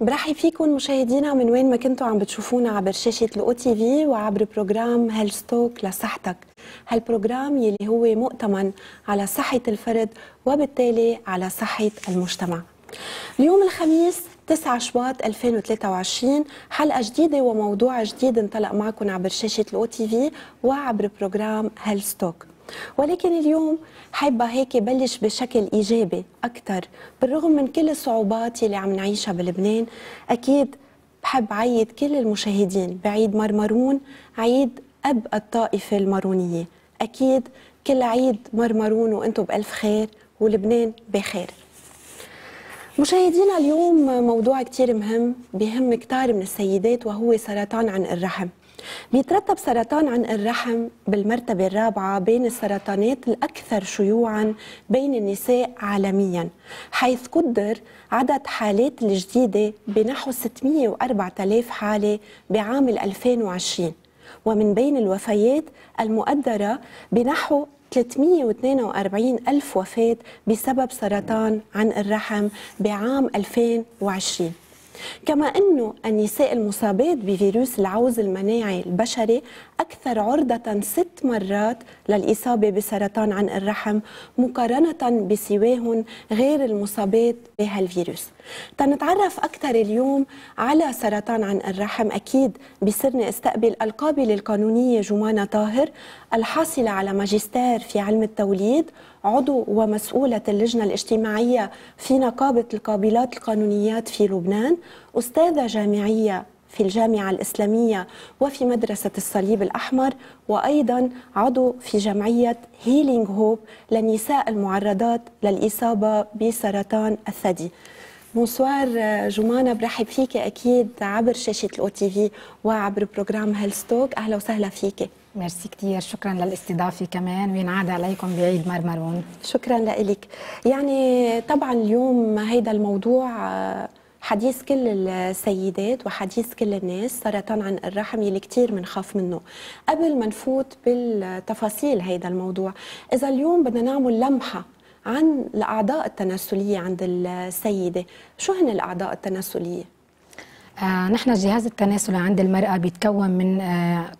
برحب فيكم مشاهدينا من وين ما كنتوا عم بتشوفونا عبر شاشة الأو تي في وعبر بروجرام هيلستوك لصحتك هالبروجرام يلي هو مؤتمن على صحة الفرد وبالتالي على صحة المجتمع اليوم الخميس 9 شباط 2023 حلقة جديدة وموضوع جديد انطلق معكم عبر شاشة الأو تي في وعبر بروجرام هيلستوك ولكن اليوم حابه هيك بلش بشكل ايجابي اكثر بالرغم من كل الصعوبات اللي عم نعيشها بلبنان اكيد بحب عيد كل المشاهدين بعيد مرمرون عيد اب الطائفه المارونيه اكيد كل عيد مرمرون وانتم بالف خير ولبنان بخير مشاهدينا اليوم موضوع كتير مهم بهم كتار من السيدات وهو سرطان عن الرحم بيترتب سرطان عنق الرحم بالمرتبة الرابعة بين السرطانات الأكثر شيوعا بين النساء عالميا حيث قدر عدد حالات الجديدة بنحو 604000 حالة بعام 2020 ومن بين الوفيات المؤدرة بنحو 342 ألف وفاة بسبب سرطان عنق الرحم بعام 2020 كما أنه النساء المصابات بفيروس العوز المناعي البشري أكثر عرضة ست مرات للإصابة بسرطان عن الرحم مقارنة بسواهن غير المصابات بهالفيروس تنتعرف أكثر اليوم على سرطان عن الرحم أكيد بصرني استقبل القابلة القانونية جمانة طاهر الحاصلة على ماجستير في علم التوليد عضو ومسؤولة اللجنة الاجتماعية في نقابة القابلات القانونيات في لبنان أستاذة جامعية في الجامعة الإسلامية وفي مدرسة الصليب الأحمر وأيضا عضو في جمعية هيلينغ هوب للنساء المعرضات للإصابة بسرطان الثدي بونسوار جمانة euh, برحب فيك أكيد عبر شاشة الأو تي في وعبر بروجرام هيلستوك أهلا وسهلا فيك ميرسي كثير شكرا للاستضافه كمان وينعاد عليكم بعيد مرمرون شكرا لك يعني طبعا اليوم هيدا الموضوع آه، حديث كل السيدات وحديث كل الناس سرطان عن الرحم يلي كتير منخاف منه قبل ما نفوت بالتفاصيل هيدا الموضوع إذا اليوم بدنا نعمل لمحة عن الأعضاء التناسلية عند السيدة شو هن الأعضاء التناسلية؟ آه نحن الجهاز التناسلي عند المرأة بيتكون من آه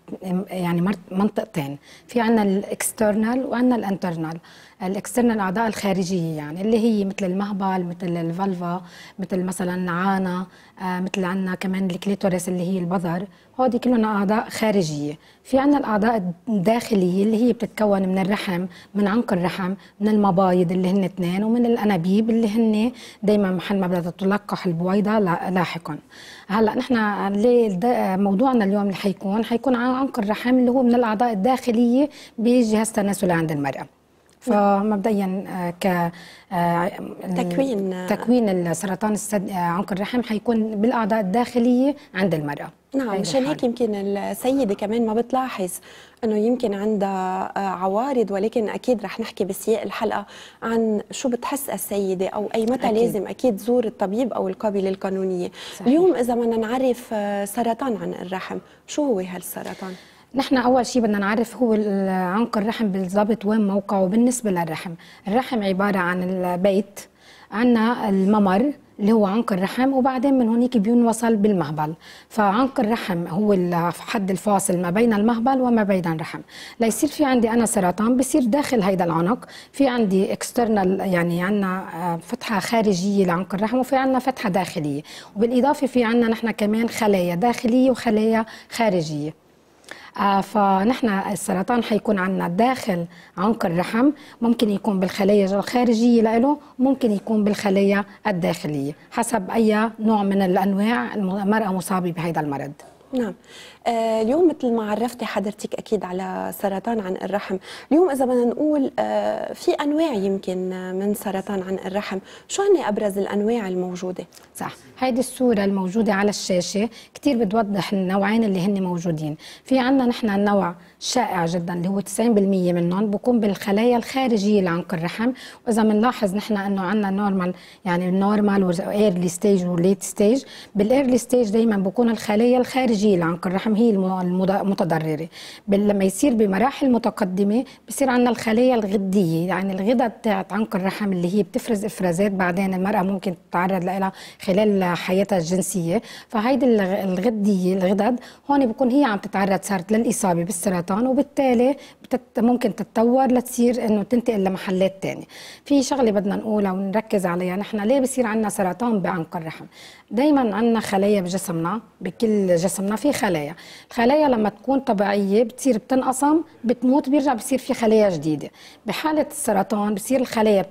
يعني منطقتين في عنا الاكسترنال وعنا الانترنال الاكسترنال اعضاء الخارجيه يعني اللي هي مثل المهبل مثل الفالفا مثل مثلا العانه آه، مثل عندنا كمان الكليتوريس اللي هي البظر هودي كلهم اعضاء خارجيه في عندنا الاعضاء الداخليه اللي هي بتتكون من الرحم من عنق الرحم من المبايض اللي هن اثنين ومن الانابيب اللي هن دائما محل ما بدها تلقح البويضه لاحقا هلا نحن موضوعنا اليوم اللي حيكون حيكون عن عنق الرحم اللي هو من الاعضاء الداخليه بجهاز التناسل عند المراه فمبدئيا آه، ك آه، تكوين آه، تكوين السرطان عنق الرحم حيكون بالاعضاء الداخليه عند المراه نعم مشان هيك يمكن السيده كمان ما بتلاحظ انه يمكن عندها عوارض ولكن اكيد رح نحكي بسياق الحلقه عن شو بتحس السيده او اي متى أكيد. لازم اكيد تزور الطبيب او القابله القانونيه صحيح. اليوم اذا بدنا نعرف سرطان عن الرحم شو هو هالسرطان نحن اول شيء بدنا نعرف هو عنق الرحم بالضبط وين موقعه بالنسبه للرحم الرحم عباره عن البيت عندنا الممر اللي هو عنق الرحم وبعدين من هونيك بينوصل بالمهبل فعنق الرحم هو الحد الفاصل ما بين المهبل وما بين الرحم ليصير في عندي انا سرطان بصير داخل هيدا العنق في عندي اكسترنال يعني عندنا آه، فتحه خارجيه لعنق الرحم وفي عندنا فتحه داخليه وبالاضافه في عندنا نحن كمان خلايا داخليه وخلايا خارجيه آه، فنحن السرطان حيكون عندنا داخل عنق الرحم ممكن يكون بالخلايا الخارجية له ممكن يكون بالخلايا الداخلية حسب أي نوع من الأنواع المرأة مصابة بهذا المرض نعم آه، اليوم مثل ما عرفتي حضرتك اكيد على سرطان عن الرحم اليوم اذا بدنا نقول آه، في انواع يمكن آه، من سرطان عن الرحم شو هن ابرز الانواع الموجوده صح هيدي الصوره الموجوده على الشاشه كثير بتوضح النوعين اللي هن موجودين في عندنا نحن النوع شائع جدا اللي هو 90% منهم بكون بالخلايا الخارجيه لعنق الرحم واذا بنلاحظ نحن انه عندنا نورمال يعني نورمال وايرلي ستيج وليت ستيج بالايرلي ستيج دائما بكون الخلايا الخارجيه لعنق الرحم الرحم هي المتضرره لما يصير بمراحل متقدمه بصير عندنا الخلايا الغديه يعني الغده بتاعت عنق الرحم اللي هي بتفرز افرازات بعدين المراه ممكن تتعرض لها خلال حياتها الجنسيه فهيدي الغديه الغدد هون بكون هي عم تتعرض صارت للاصابه بالسرطان وبالتالي بتت ممكن تتطور لتصير انه تنتقل لمحلات ثانيه في شغله بدنا نقولها ونركز عليها نحن ليه بصير عندنا سرطان بعنق الرحم دايما عندنا خلايا بجسمنا بكل جسمنا في خلايا الخلايا لما تكون طبيعيه بتصير بتنقسم بتموت بيرجع بصير في خلايا جديده بحاله السرطان بصير الخلايا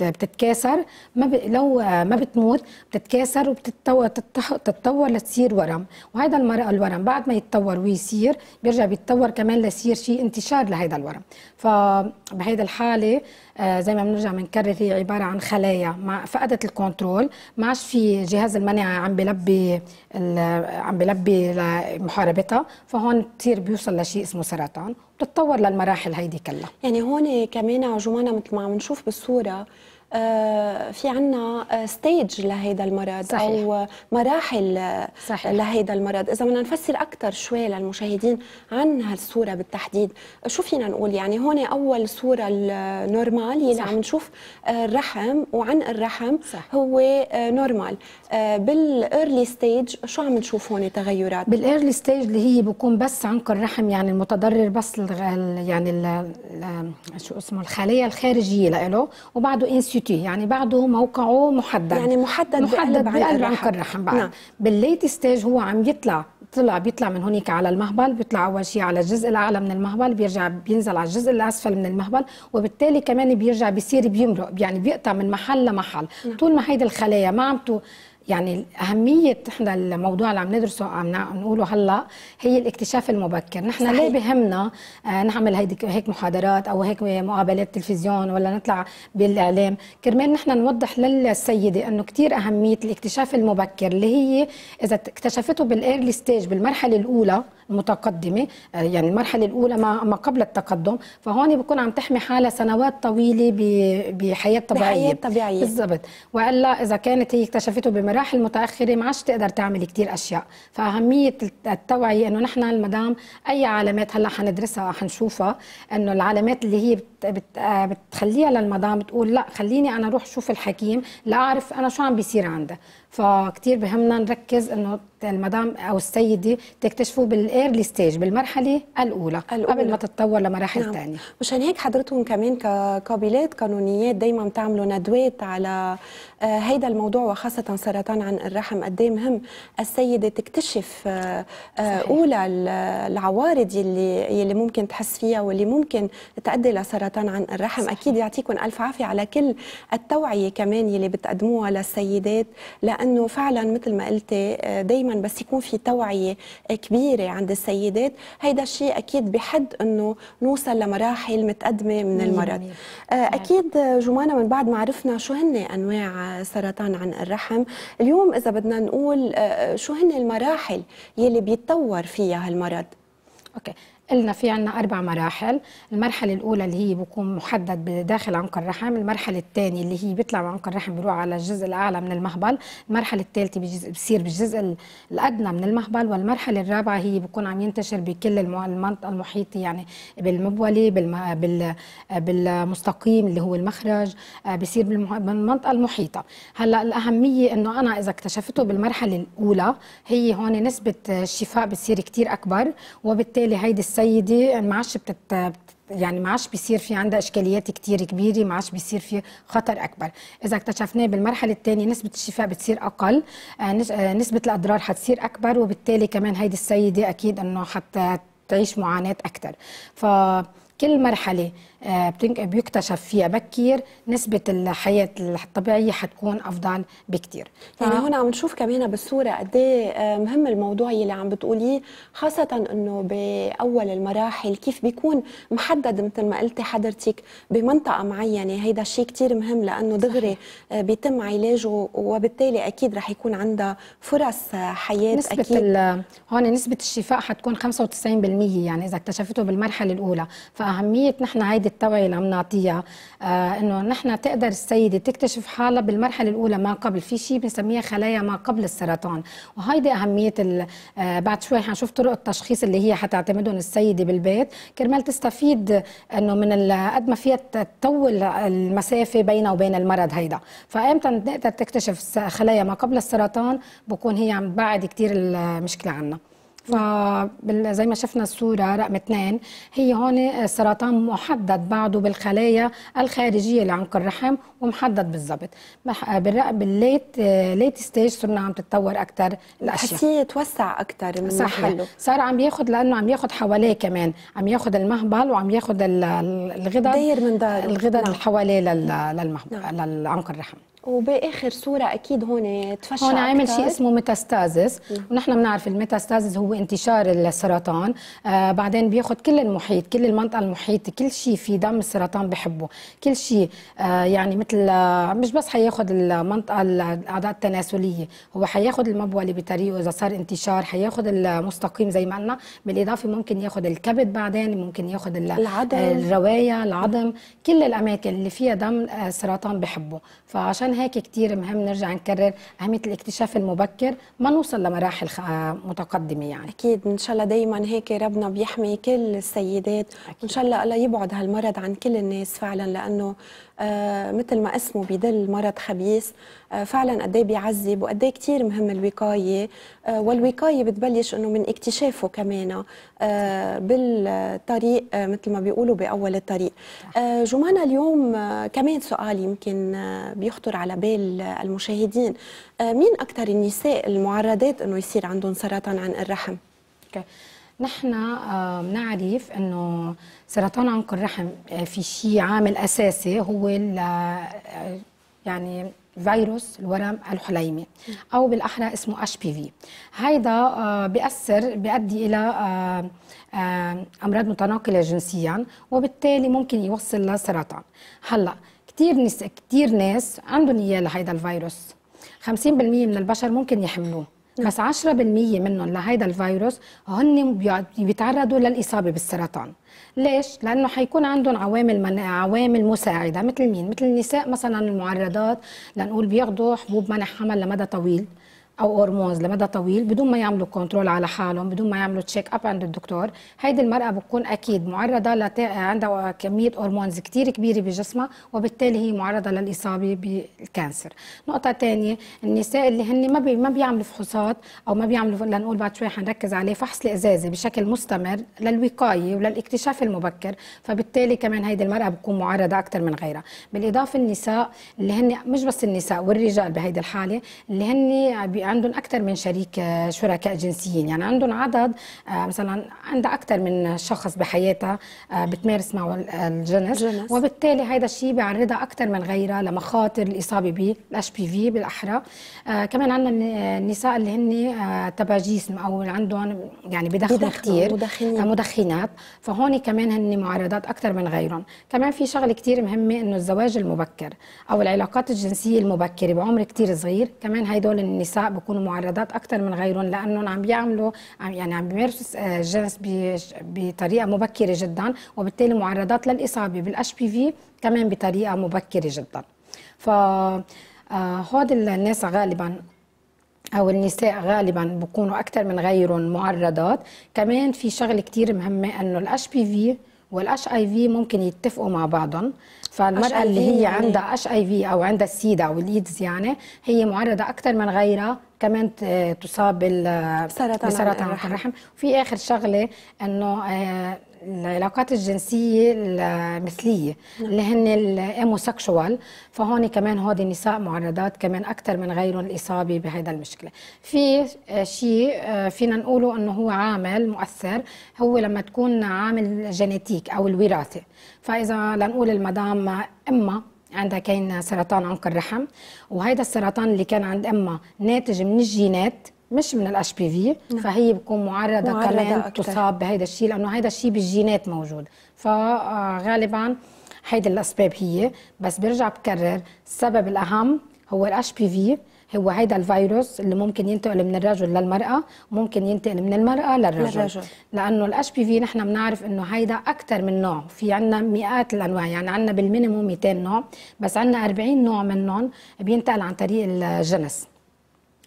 بتتكاثر ما ب... لو ما بتموت بتتكاثر وبتتطور تتطور لتصير ورم وهذا المرأة الورم بعد ما يتطور ويصير بيرجع بيتطور كمان ليصير شيء انتشار لهذا الورم فبهيدي الحالة آه، زي ما بنرجع بنكرر هي عبارة عن خلايا مع فقدت الكنترول ما عادش في جهاز المناعة عم بلبي ال... عم بلبي لمحاربتها فهون بتصير بيوصل لشيء اسمه سرطان بتتطور للمراحل هيدي كلها يعني هون كمان عجومانا مثل ما عم نشوف بالصوره آه، في عنا ستيج آه، لهيدا المرض صحيح. او مراحل آه، صحيح. لهيدا المرض اذا بدنا نفسر اكثر شوي للمشاهدين عن هالصوره بالتحديد شو فينا نقول يعني هون اول صوره النورمال يلي يعني صح. عم نشوف الرحم وعنق الرحم صح. هو نورمال بالايرلي ستيج شو عم نشوف هون تغيرات بالايرلي ستيج اللي هي بكون بس عنق الرحم يعني المتضرر بس يعني شو اسمه الخليه الخارجيه له وبعده انسي تي يعني بعده موقعه محدد يعني محدد محدد بقلب عنق الرحم بعد نعم. بالليت ستيج هو عم يطلع طلع بيطلع من هونيك على المهبل بيطلع اول شيء على الجزء الاعلى من المهبل بيرجع بينزل على الجزء الاسفل من المهبل وبالتالي كمان بيرجع بيصير بيمرق يعني بيقطع من محل لمحل نعم. طول ما هيدي الخلايا ما عم يعني أهمية احنا الموضوع اللي عم ندرسه عم نقوله هلا هي الاكتشاف المبكر، نحن صحيح. ليه بهمنا آه، نعمل هيدي هيك محاضرات أو هيك مقابلات تلفزيون ولا نطلع بالإعلام، كرمال نحن نوضح للسيدة إنه كثير أهمية الاكتشاف المبكر اللي هي إذا اكتشفته بالإيرلي ستيج بالمرحلة الأولى متقدمة آه، يعني المرحلة الأولى ما ما قبل التقدم فهون بكون عم تحمي حالها سنوات طويلة بحياة طبيعية بحياة طبيعية بالضبط وإلا إذا كانت هي اكتشفته بمراحل بالمراحل المتاخره ما عادش تقدر تعمل كثير اشياء فاهميه التوعيه انه نحن المدام اي علامات هلا حندرسها حنشوفها انه العلامات اللي هي بت بت آه، بتخليها للمدام بتقول لا خليني انا اروح شوف الحكيم لاعرف انا شو عم بيصير عندها فكتير بهمنا نركز انه المدام او السيده تكتشفوا بالايرلي ستيج بالمرحله الاولى, الأولى. قبل ما تتطور لمراحل نعم. ثانيه مشان هيك حضرتكم كمان كقابلات قانونيات دائما بتعملوا ندوات على آه، هيدا الموضوع وخاصه سرطان عن الرحم قد إيه مهم السيده تكتشف آه، آه، صحيح. اولى العوارض يلي يلي ممكن تحس فيها واللي ممكن تؤدي لسرطان عن الرحم صحيح. اكيد يعطيكم الف عافيه على كل التوعيه كمان يلي بتقدموها للسيدات لأ انه فعلا مثل ما قلتي آه، دائما بس يكون في توعيه كبيره عند السيدات هيدا الشيء اكيد بحد انه نوصل لمراحل متقدمه من المرض آه، اكيد جمانه من بعد ما عرفنا شو هن انواع سرطان عن الرحم اليوم اذا بدنا نقول آه، شو هن المراحل يلي بيتطور فيها هالمرض اوكي قلنا في عنا أربع مراحل المرحلة الأولى اللي هي بكون محدد بداخل عنق الرحم المرحلة الثانية اللي هي بيطلع من عنق الرحم بيروح على الجزء الأعلى من المهبل المرحلة الثالثة بصير بالجزء الأدنى من المهبل والمرحلة الرابعة هي بكون عم ينتشر بكل المنطقة المحيطة يعني بالمبولة بالم... بالمستقيم اللي هو المخرج آه، بصير بالمنطقة المحيطة هلا الأهمية إنه أنا إذا اكتشفته بالمرحلة الأولى هي هون نسبة الشفاء بتصير كتير أكبر وبالتالي هيدي السبب سيدي يعني ما عادش بتت... يعني ما عادش بيصير في عندها اشكاليات كتير كبيره ما عادش بيصير في خطر اكبر اذا اكتشفناه بالمرحله الثانيه نسبه الشفاء بتصير اقل آه، آه، نسبه الاضرار حتصير اكبر وبالتالي كمان هيدي السيده اكيد انه حتى تعيش معاناه اكثر فكل مرحله آه، بيكتشف فيها بكير نسبة الحياة الطبيعية حتكون أفضل بكتير يعني هنا عم نشوف كمان بالصورة قد إيه، آه، مهم الموضوع يلي عم بتقوليه خاصة أنه بأول المراحل كيف بيكون محدد مثل ما قلتي حضرتك بمنطقة معينة هيدا الشيء كتير مهم لأنه دغري آه، بيتم علاجه وبالتالي أكيد رح يكون عندها فرص حياة نسبة أكيد هون نسبة الشفاء حتكون 95% يعني إذا اكتشفته بالمرحلة الأولى فأهمية نحن هيدي التوعيه اللي عم نعطيها آه انه نحن تقدر السيده تكتشف حالها بالمرحله الاولى ما قبل في شيء بنسميها خلايا ما قبل السرطان وهيدي اهميه آه بعد شوي حنشوف طرق التشخيص اللي هي حتعتمدهم السيده بالبيت كرمال تستفيد انه من قد ما فيها تطول المسافه بينها وبين المرض هيدا فامتى نقدر تكتشف خلايا ما قبل السرطان بكون هي عم تبعد كثير المشكله عنا زي ما شفنا الصورة رقم اثنين هي هون سرطان محدد بعده بالخلايا الخارجية لعنق الرحم ومحدد بالضبط بالليت ليت ستيج صرنا عم تتطور أكثر الأشياء حسية توسع أكثر من صح صار عم ياخذ لأنه عم ياخذ حواليه كمان عم ياخذ المهبل وعم ياخذ الغدد داير من دار الغدد اللي نعم. حواليه نعم. للعنق الرحم وباخر صوره اكيد هون تفشى هون عامل شيء اسمه ميتاستازيس ونحن بنعرف الميتاستازيس هو انتشار السرطان آه بعدين بياخذ كل المحيط كل المنطقه المحيطه كل شيء في دم السرطان بحبه كل شيء آه يعني مثل آه، مش بس حياخذ المنطقه الاعضاء التناسليه هو حياخذ اللي بطريقه اذا صار انتشار حياخذ المستقيم زي ما قلنا بالاضافه ممكن ياخذ الكبد بعدين ممكن ياخذ العظم الروايه العظم كل الاماكن اللي فيها دم آه، سرطان بحبه فعشان عشان هيك كتير مهم نرجع نكرر أهمية الاكتشاف المبكر ما نوصل لمراحل متقدمة يعني أكيد إن شاء الله دايما هيك ربنا بيحمي كل السيدات أكيد. إن شاء الله الله يبعد هالمرض عن كل الناس فعلا لأنه آه، مثل ما اسمه بدل مرض خبيث آه، فعلا قد ايه بيعذب وقد ايه كثير مهم الوقايه آه، والوقايه بتبلش انه من اكتشافه كمان بالطريق مثل ما بيقولوا باول الطريق جمانة اليوم كمان سؤال يمكن بيخطر على بال المشاهدين مين اكثر النساء المعرضات انه يصير عندهم سرطان عن الرحم okay. نحن بنعرف انه سرطان عنق الرحم آه، في شيء عامل اساسي هو آه، يعني فيروس الورم الحليمي او بالاحرى اسمه اش بي في هيدا آه، بياثر بيؤدي الى امراض متناقله جنسيا وبالتالي ممكن يوصل لسرطان هلا كثير ناس كثير ناس عندهم اياه لهيدا الفيروس 50% من البشر ممكن يحملوه بس 10% منهم لهيدا الفيروس هن بيتعرضوا للاصابه بالسرطان ليش لانه حيكون عندهم عوامل من... عوامل مساعده مثل مين مثل النساء مثلا المعرضات لنقول بياخذوا حبوب منع حمل لمدى طويل او هرمونز لمدى طويل بدون ما يعملوا كنترول على حالهم بدون ما يعملوا تشيك اب عند الدكتور هيدي المراه بتكون اكيد معرضه لت... عندها كميه هرمونز كثير كبيره بجسمها وبالتالي هي معرضه للاصابه بالكانسر نقطه ثانيه النساء اللي هن ما بي... ما بيعملوا فحوصات او ما بيعملوا لنقول بعد شوي حنركز عليه فحص الازازه بشكل مستمر للوقايه وللاكتشاف المبكر فبالتالي كمان هيدي المراه بتكون معرضه اكثر من غيرها بالاضافه النساء اللي هن مش بس النساء والرجال بهيدي الحاله اللي هن عندهم اكثر من شريك آه، شركاء جنسيين يعني عندهم عدد آه، مثلا عندها اكثر من شخص بحياتها آه، بتمارس معه الجنس جنس. وبالتالي هذا الشيء بيعرضها اكثر من غيرها لمخاطر الاصابه بالاتش بي في بالاحرى كمان عندنا النساء اللي هن تبع جسم او عندهم يعني بدخنوا كثير مدخنين. مدخنات فهون كمان هن معرضات اكثر من غيرهم كمان في شغله كثير مهمه انه الزواج المبكر او العلاقات الجنسيه المبكره بعمر كثير صغير كمان هدول النساء بيكونوا معرضات اكثر من غيرهم لانهم عم بيعملوا يعني عم بيمارسوا الجنس آه، بطريقه مبكره جدا وبالتالي معرضات للاصابه بالاش بي في كمان بطريقه مبكره جدا ف آه، هود الناس غالبا او النساء غالبا بكونوا اكثر من غيرهم معرضات كمان في شغله كثير مهمه انه الاش بي في والاش اي في ممكن يتفقوا مع بعضهم فالمرأة HIV اللي هي يعني. عندها اش اي في او عندها السيدا او الايدز يعني هي معرضة اكثر من غيرها كمان تصاب بسرطان, الرحم وفي اخر شغله انه آه، العلاقات الجنسية المثلية نعم. اللي هن الاموسكشوال فهون كمان هودي النساء معرضات كمان أكثر من غيرهم الإصابة بهذا المشكلة في شيء فينا نقوله أنه هو عامل مؤثر هو لما تكون عامل جينيتيك أو الوراثة فإذا لنقول المدام إما عندها كان سرطان عنق الرحم وهيدا السرطان اللي كان عند امها ناتج من الجينات مش من الاش بي في فهي بتكون معرضه, معرضة كمان أكتر. تصاب بهيدا الشيء لانه هيدا الشيء بالجينات موجود فغالبا آه، هيدي الاسباب هي بس برجع بكرر السبب الاهم هو الاش بي في هو هيدا الفيروس اللي ممكن ينتقل من الرجل للمراه وممكن ينتقل من المراه للرجل, للرجل. لانه الاش بي في نحن بنعرف انه هيدا اكثر من نوع في عندنا مئات الانواع يعني عندنا بالمينيموم 200 نوع بس عندنا 40 نوع منهم بينتقل عن طريق الجنس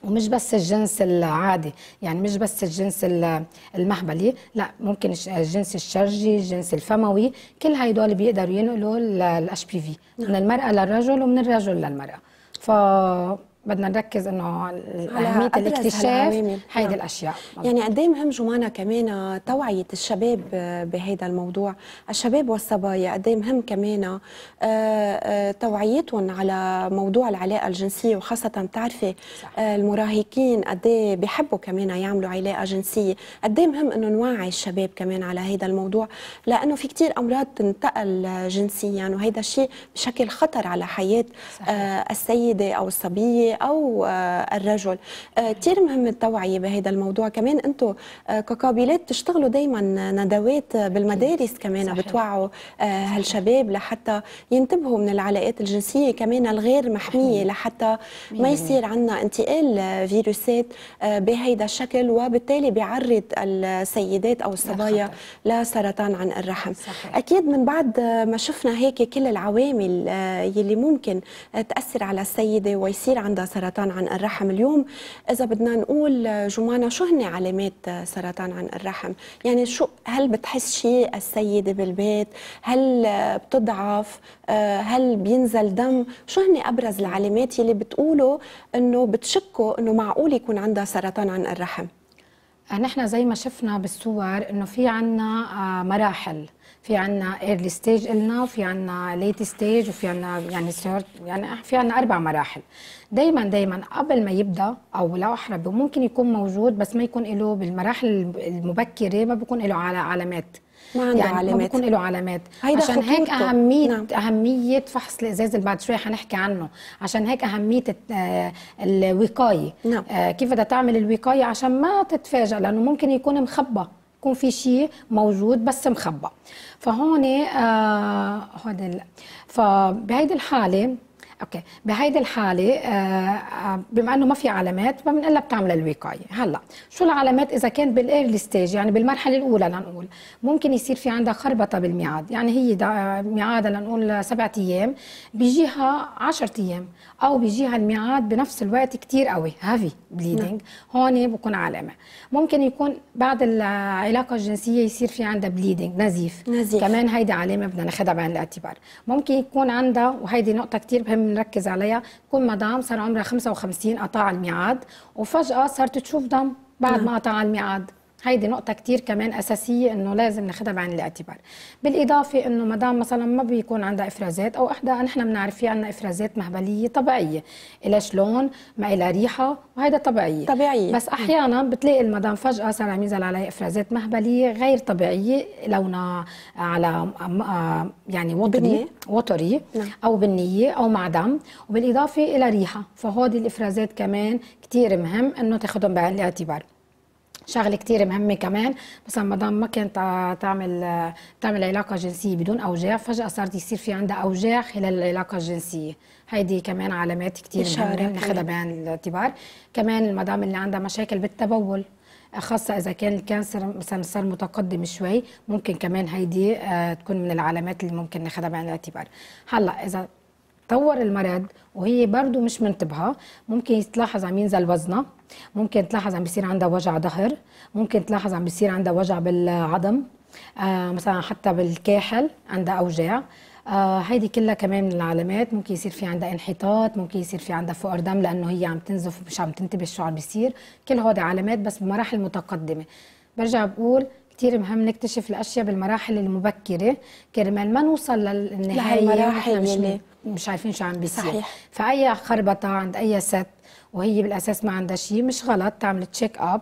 ومش بس الجنس العادي يعني مش بس الجنس المهبلي لا ممكن الجنس الشرجي الجنس الفموي كل هيدول بيقدروا ينقلوا الاش بي في من نعم. المراه للرجل ومن الرجل للمراه ف بدنا نركز انه اهميه الاكتشاف هيدي نعم. الاشياء يعني قد إيه مهم جمانه كمان توعيه الشباب بهذا الموضوع الشباب والصبايا قد إيه مهم كمان آه، آه، توعيتهم على موضوع العلاقه الجنسيه وخاصه بتعرفي آه، المراهقين قد إيه بيحبوا كمان يعملوا علاقه جنسيه قد مهم انه نوعي الشباب كمان على هذا الموضوع لانه في كثير امراض تنتقل جنسيا وهذا الشيء بشكل خطر على حياه صحيح. السيده او الصبيه أو آه، الرجل آه، كثير مهم التوعية بهذا الموضوع كمان أنتم آه، كقابلات تشتغلوا دايما ندوات بالمدارس كمان صحيح. بتوعوا هالشباب لحتى ينتبهوا من العلاقات الجنسية كمان الغير محمية لحتى ما يصير عندنا انتقال فيروسات بهيدا الشكل وبالتالي بيعرض السيدات أو الصبايا لسرطان عن الرحم صحيح. أكيد من بعد ما شفنا هيك كل العوامل يلي ممكن تأثر على السيدة ويصير عندها سرطان عن الرحم اليوم إذا بدنا نقول آه، جمانة شو هن علامات آه، سرطان عن الرحم يعني شو هل بتحس شيء السيدة بالبيت هل آه، بتضعف هل بينزل دم شو هن أبرز العلامات يلي بتقولوا أنه بتشكوا أنه معقول يكون عندها سرطان عن الرحم نحن زي ما شفنا بالصور انه في عنا مراحل في عنا ايرلي ستيج قلنا وفي عنا ليت ستيج وفي عنا يعني سيرت يعني في عنا اربع مراحل دايما دايما قبل ما يبدا او لا احرى ممكن يكون موجود بس ما يكون له بالمراحل المبكره ما بيكون له على علامات ما عنده يعني علامات ما بيكون له علامات عشان هيك اهميه نعم. اهميه فحص الازاز اللي بعد شوي حنحكي عنه عشان هيك اهميه آه، الوقايه نعم. آه، كيف بدها تعمل الوقايه عشان ما تتفاجئ لانه ممكن يكون مخبى يكون في شيء موجود بس مخبى فهون آه هذا فبهيدي الحاله اوكي بهيدي الحاله آه، آه، بما انه ما في علامات ما بنقلها بتعمل الوقايه هلا شو العلامات اذا كان بالايرلي ستيج يعني بالمرحله الاولى لنقول ممكن يصير في عندها خربطه بالميعاد يعني هي آه، ميعادها لنقول سبعة ايام بيجيها 10 ايام او بيجيها الميعاد بنفس الوقت كثير قوي هافي بليدنج نعم. هون بكون علامه ممكن يكون بعد العلاقه الجنسيه يصير في عندها بليدنج نزيف نزيف كمان هيدي علامه بدنا ناخذها بعين الاعتبار ممكن يكون عندها وهيدي نقطه كثير مهمه نركز عليها تكون مدام صار عمرها 55 قطع الميعاد وفجأة صارت تشوف دم بعد نعم. ما قطع الميعاد هيدي نقطة كتير كمان أساسية إنه لازم ناخدها بعين الاعتبار بالإضافة إنه مدام مثلا ما بيكون عندها إفرازات أو إحدى نحن بنعرف في عندنا إفرازات مهبلية طبيعية إلها شلون ما إلها ريحة وهيدا طبيعية طبيعية بس أحيانا بتلاقي المدام فجأة صار عم ينزل عليها إفرازات مهبلية غير طبيعية لونها على آه، يعني وطري وطري نعم. أو بنية أو مع دم وبالإضافة إلى ريحة فهودي الإفرازات كمان كتير مهم إنه تاخدهم بعين الاعتبار شغله كثير مهمه كمان مثلا مدام ما كانت تعمل تعمل علاقه جنسيه بدون اوجاع فجاه صارت يصير في عندها اوجاع خلال العلاقه الجنسيه هيدي كمان علامات كثير مهمه بناخذها بعين الاعتبار كمان المدام اللي عندها مشاكل بالتبول خاصة إذا كان الكانسر مثلا صار متقدم شوي ممكن كمان هيدي آه، تكون من العلامات اللي ممكن ناخذها بعين الاعتبار هلا إذا طور المرض وهي برضه مش منتبهة ممكن تلاحظ عم ينزل وزنها ممكن تلاحظ عم بيصير عندها وجع ظهر ممكن تلاحظ عم بيصير عندها وجع بالعظم آه مثلا حتى بالكاحل عندها اوجاع آه هيدي كلها كمان من العلامات ممكن يصير في عندها انحطاط ممكن يصير في عندها فقر دم لانه هي عم تنزف مش عم تنتبه شو عم بيصير كل هودي علامات بس بمراحل متقدمه برجع بقول كثير مهم نكتشف الاشياء بالمراحل المبكره كرمال ما نوصل للنهايه لهي المراحل مش, مش عارفين شو عم بيصير صحيح فاي خربطه عند اي ست وهي بالاساس ما عندها شيء مش غلط تعمل تشيك اب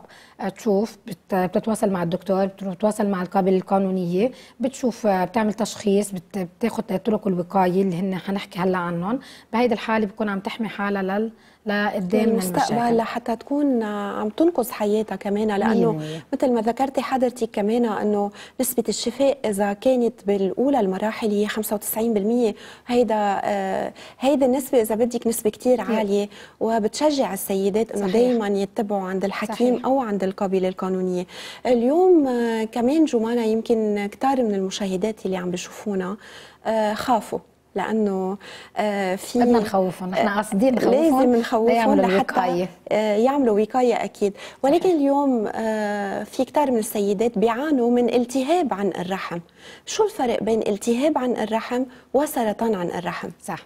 تشوف بتتواصل مع الدكتور بتتواصل مع القابل القانونيه بتشوف آه، بتعمل تشخيص بتاخذ طرق الوقايه اللي هن حنحكي هلا عنهم بهيدي الحاله بتكون عم تحمي حالها لل لقدام المستقبل لحتى تكون آه، عم تنقذ حياتها كمان لانه مثل ما ذكرتي حضرتك كمان انه نسبه الشفاء اذا كانت بالاولى المراحل هي 95% هيدا آه هيدي النسبه اذا بدك نسبه كثير عاليه وبتشجع السيدات انه دائما يتبعوا عند الحكيم صحيح. او عند القابله القانونيه اليوم آه، كمان جمانة يمكن كتار من المشاهدات اللي عم بيشوفونا آه، خافوا لانه آه، في بدنا نخوفهم نحن قاصدين نخوفهم لازم نخوفهم لحتى يعملوا وقايه اكيد ولكن اليوم في كثير من السيدات بيعانوا من التهاب عن الرحم شو الفرق بين التهاب عن الرحم وسرطان عن الرحم صح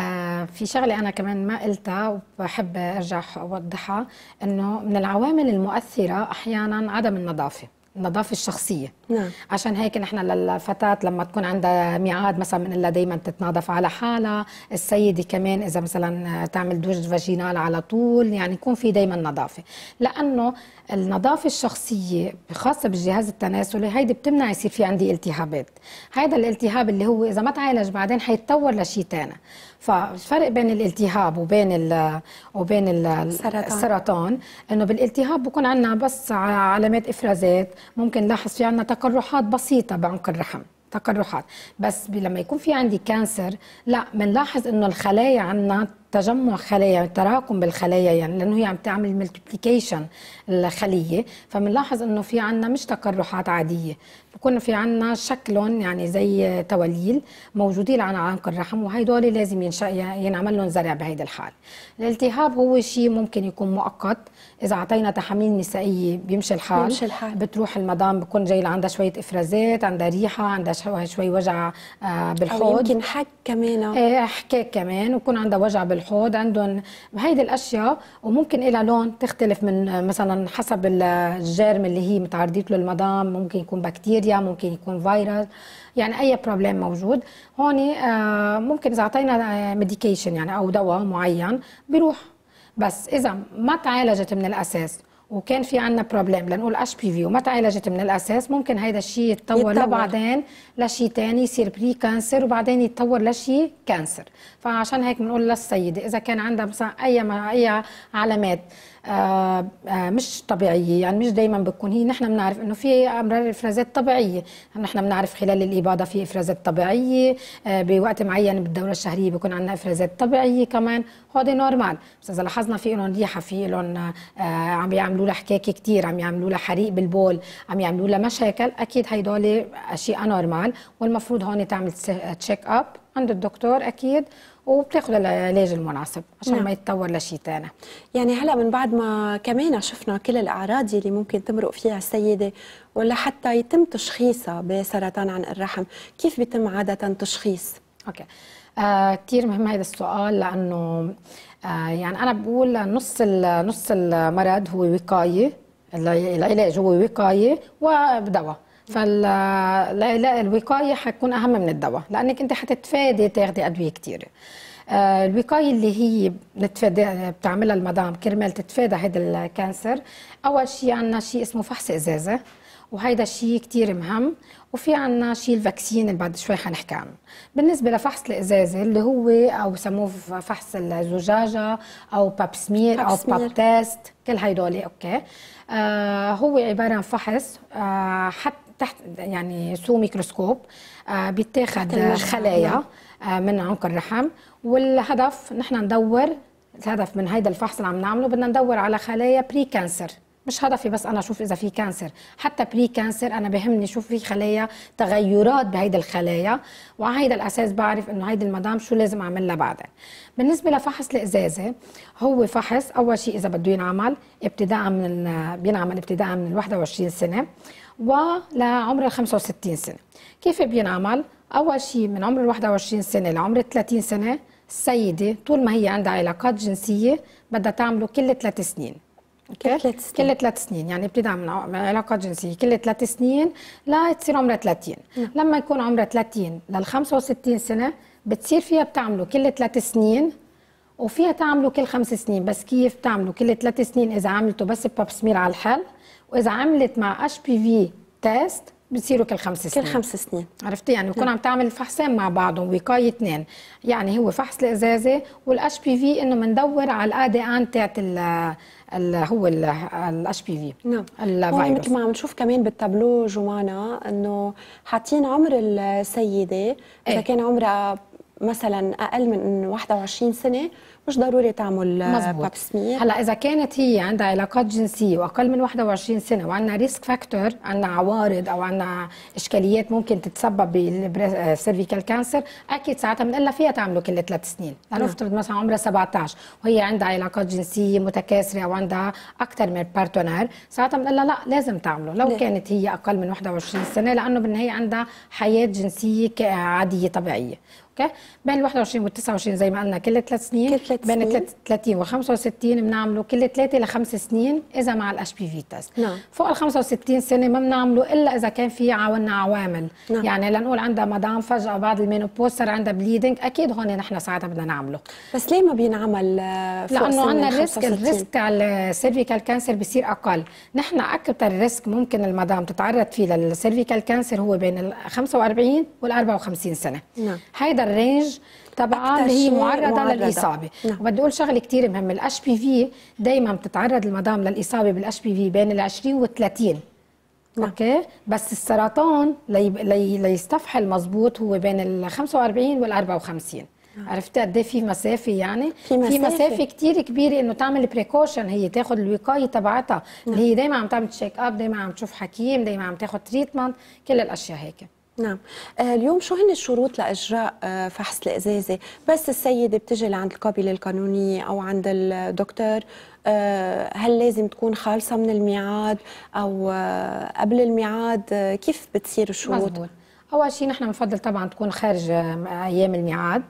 آه، في شغلة أنا كمان ما قلتها وبحب أرجع أوضحها أنه من العوامل المؤثرة أحيانا عدم النظافة النظافة الشخصية نعم. عشان هيك نحن للفتاة لما تكون عندها ميعاد مثلا من لها دايما تتنظف على حالها السيدة كمان إذا مثلا تعمل دوج فاجينال على طول يعني يكون في دايما نظافة لأنه النظافة الشخصية خاصة بالجهاز التناسلي هيدي بتمنع يصير في عندي التهابات هذا الالتهاب اللي هو إذا ما تعالج بعدين حيتطور لشيء ثاني فالفرق بين الالتهاب وبين الـ وبين الـ السرطان, السرطان انه بالالتهاب بكون عندنا بس علامات افرازات ممكن نلاحظ في عندنا تقرحات بسيطه بعنق الرحم تقرحات بس لما يكون في عندي كانسر لا بنلاحظ انه الخلايا عندنا تجمع خلايا تراكم بالخلايا يعني لانه هي عم تعمل ملتبليكيشن الخليه فبنلاحظ انه في عندنا مش تقرحات عاديه بكون في عنا شكلهم يعني زي تواليل موجودين على عنق الرحم وهيدول لازم ينعمل لهم زرع بهيدا الحال الالتهاب هو شيء ممكن يكون مؤقت اذا اعطينا تحاميل نسائيه بيمشي الحال بيمشي الحال بتروح المدام بكون جاي عندها شويه افرازات عندها ريحه عندها شوي وجع آه، بالحوض يمكن حك كمان آه. ايه حكاك كمان ويكون عندها وجع بالحوض عندهم هيدي الاشياء وممكن لها لون تختلف من مثلا حسب الجرم اللي هي متعرضت له المدام ممكن يكون بكتيريا بكتيريا ممكن يكون فيروس يعني اي بروبليم موجود هون آه، ممكن اذا اعطينا ميديكيشن آه، يعني او دواء معين بيروح بس اذا ما تعالجت من الاساس وكان في عندنا بروبلم لنقول اتش بي في وما تعالجت من الاساس ممكن هيدا الشيء يتطور, يتطور. لبعدين لشيء ثاني يصير بري كانسر وبعدين يتطور لشيء كانسر فعشان هيك بنقول للسيده اذا كان عندها مثلا اي اي علامات آه، آه، مش طبيعيه يعني مش دائما بتكون هي نحن بنعرف انه في امرار افرازات طبيعيه نحن بنعرف خلال الاباضه في افرازات طبيعيه آه، بوقت معين بالدوره الشهريه بيكون عندنا افرازات طبيعيه كمان هودي نورمال بس اذا لاحظنا في لهم ريحه في لهم عم يعملوا لها حكاكي كثير عم يعملوا لها حريق بالبول عم يعملوا لها مشاكل اكيد هيدول اشياء نورمال والمفروض هون تعمل تشيك اب عند الدكتور اكيد وبتاخذ العلاج المناسب عشان نعم. ما يتطور لشيء ثاني يعني هلا من بعد ما كمان شفنا كل الاعراض اللي ممكن تمرق فيها السيده ولا حتى يتم تشخيصها بسرطان عنق الرحم كيف بيتم عاده تشخيص اوكي آه كثير مهم هذا السؤال لانه آه يعني انا بقول نص نص المرض هو وقايه العلاج هو وقايه ودواء فلا حتكون الوقايه اهم من الدواء لانك انت حتتفادي تاخدي ادويه كتير آه، الوقايه اللي هي بنتفادى بتعملها المدام كرمال تتفادى هذا الكانسر اول شيء عندنا شيء اسمه فحص ازازه وهيدا شيء كتير مهم وفي عنا شيء الفاكسين اللي بعد شوي حنحكي عنه بالنسبه لفحص الازازه اللي هو او سموه فحص الزجاجه او باب سمير او باب تيست كل هيدول اوكي آه هو عباره عن فحص آه حتى تحت يعني سو ميكروسكوب آه، بيتاخذ خلايا نعم. آه، من عنق الرحم والهدف نحن ندور الهدف من هيدا الفحص اللي عم نعمله بدنا ندور على خلايا بري كانسر مش هدفي بس انا اشوف اذا في كانسر حتى بري كانسر انا بهمني شوف في خلايا تغيرات بهيدي الخلايا وعلى هيدا الاساس بعرف انه هيدي المدام شو لازم اعمل لها بعدين بالنسبه لفحص الازازه هو فحص اول شيء اذا بده ينعمل ابتداء من بينعمل ابتداء من ال 21 سنه ولعمر ال 65 سنه كيف بينعمل اول شيء من عمر ال 21 سنه لعمر ال 30 سنه السيده طول ما هي عندها علاقات جنسيه بدها تعمله كل ثلاث سنين كل ثلاث سنين كل ثلاث سنين يعني بتدعم من علاقات جنسيه كل ثلاث سنين لتصير عمرها 30 م. لما يكون عمرها 30 لل 65 سنه بتصير فيها بتعمله كل ثلاث سنين وفيها تعمله كل خمس سنين بس كيف بتعمله كل ثلاث سنين اذا عملته بس باب سمير على الحل واذا عملت مع اتش بي في تيست بصيروا كل خمس سنين كل خمس سنين عرفتي يعني بكون نعم. عم تعمل فحصين مع بعضهم وقايه اثنين يعني هو فحص الازازه والاتش بي في انه بندور على الاي دي ان تاعت ال هو الاش بي في نعم الفيروس مثل ما عم نشوف كمان بالتابلو جمانا انه حاطين عمر السيده اذا إيه؟ كان عمرها مثلا اقل من 21 سنه مش ضروري تعمل مزبوط. باب سمير هلا اذا كانت هي عندها علاقات جنسيه واقل من 21 سنه وعندنا ريسك فاكتور عندنا عوارض او عندنا اشكاليات ممكن تتسبب بالسيرفيكال كانسر اكيد ساعتها بنقول فيها تعملوا كل ثلاث سنين نعم. لنفترض مثلا عمرها 17 وهي عندها علاقات جنسيه متكاثره او عندها اكثر من بارتنر ساعتها بنقول لا لازم تعمله لو ليه. كانت هي اقل من 21 سنه لانه بالنهايه عندها حياه جنسيه عاديه طبيعيه اوكي بين ال 21 وال 29 زي ما قلنا كل ثلاث سنين كل ثلاث سنين بين 30 و 65 بنعمله كل ثلاثة لخمس سنين اذا مع الاش بي في تيست نعم. فوق ال 65 سنه ما بنعمله الا اذا كان في عنا عوامل نعم. يعني لنقول عندها مدام فجاه بعد المينوبوز صار عندها بليدنج اكيد هون نحن ساعتها بدنا نعمله بس ليه ما بينعمل فوق لانه عندنا الريسك الريسك تاع السيرفيكال كانسر بصير اقل نحن اكثر ريسك ممكن المدام تتعرض فيه للسيرفيكال كانسر هو بين ال 45 وال 54 سنه نعم. هيدا الرينج تبعها آه، اللي هي معرضه, للاصابه نعم. وبدي اقول شغله كثير مهمه الاش بي في دائما بتتعرض المدام للاصابه بالاش بي في بين ال 20 وال30 نعم. اوكي بس السرطان لي... لي... ليستفحل مظبوط هو بين ال 45 وال 54 نعم. عرفتي قد إيه في مسافه يعني في مسافه, في مسافة كثير كبيره انه تعمل بريكوشن هي تاخذ الوقايه تبعتها نعم. اللي هي دائما عم تعمل تشيك اب دائما عم تشوف حكيم دائما عم تاخذ تريتمنت كل الاشياء هيك نعم آه، اليوم شو هن الشروط لاجراء آه، فحص الازازه بس السيده بتجي لعند القابله القانونيه او عند الدكتور آه، هل لازم تكون خالصه من الميعاد او قبل الميعاد كيف بتصير الشروط مزبوط. اول شيء نحن بنفضل طبعا تكون خارج ايام الميعاد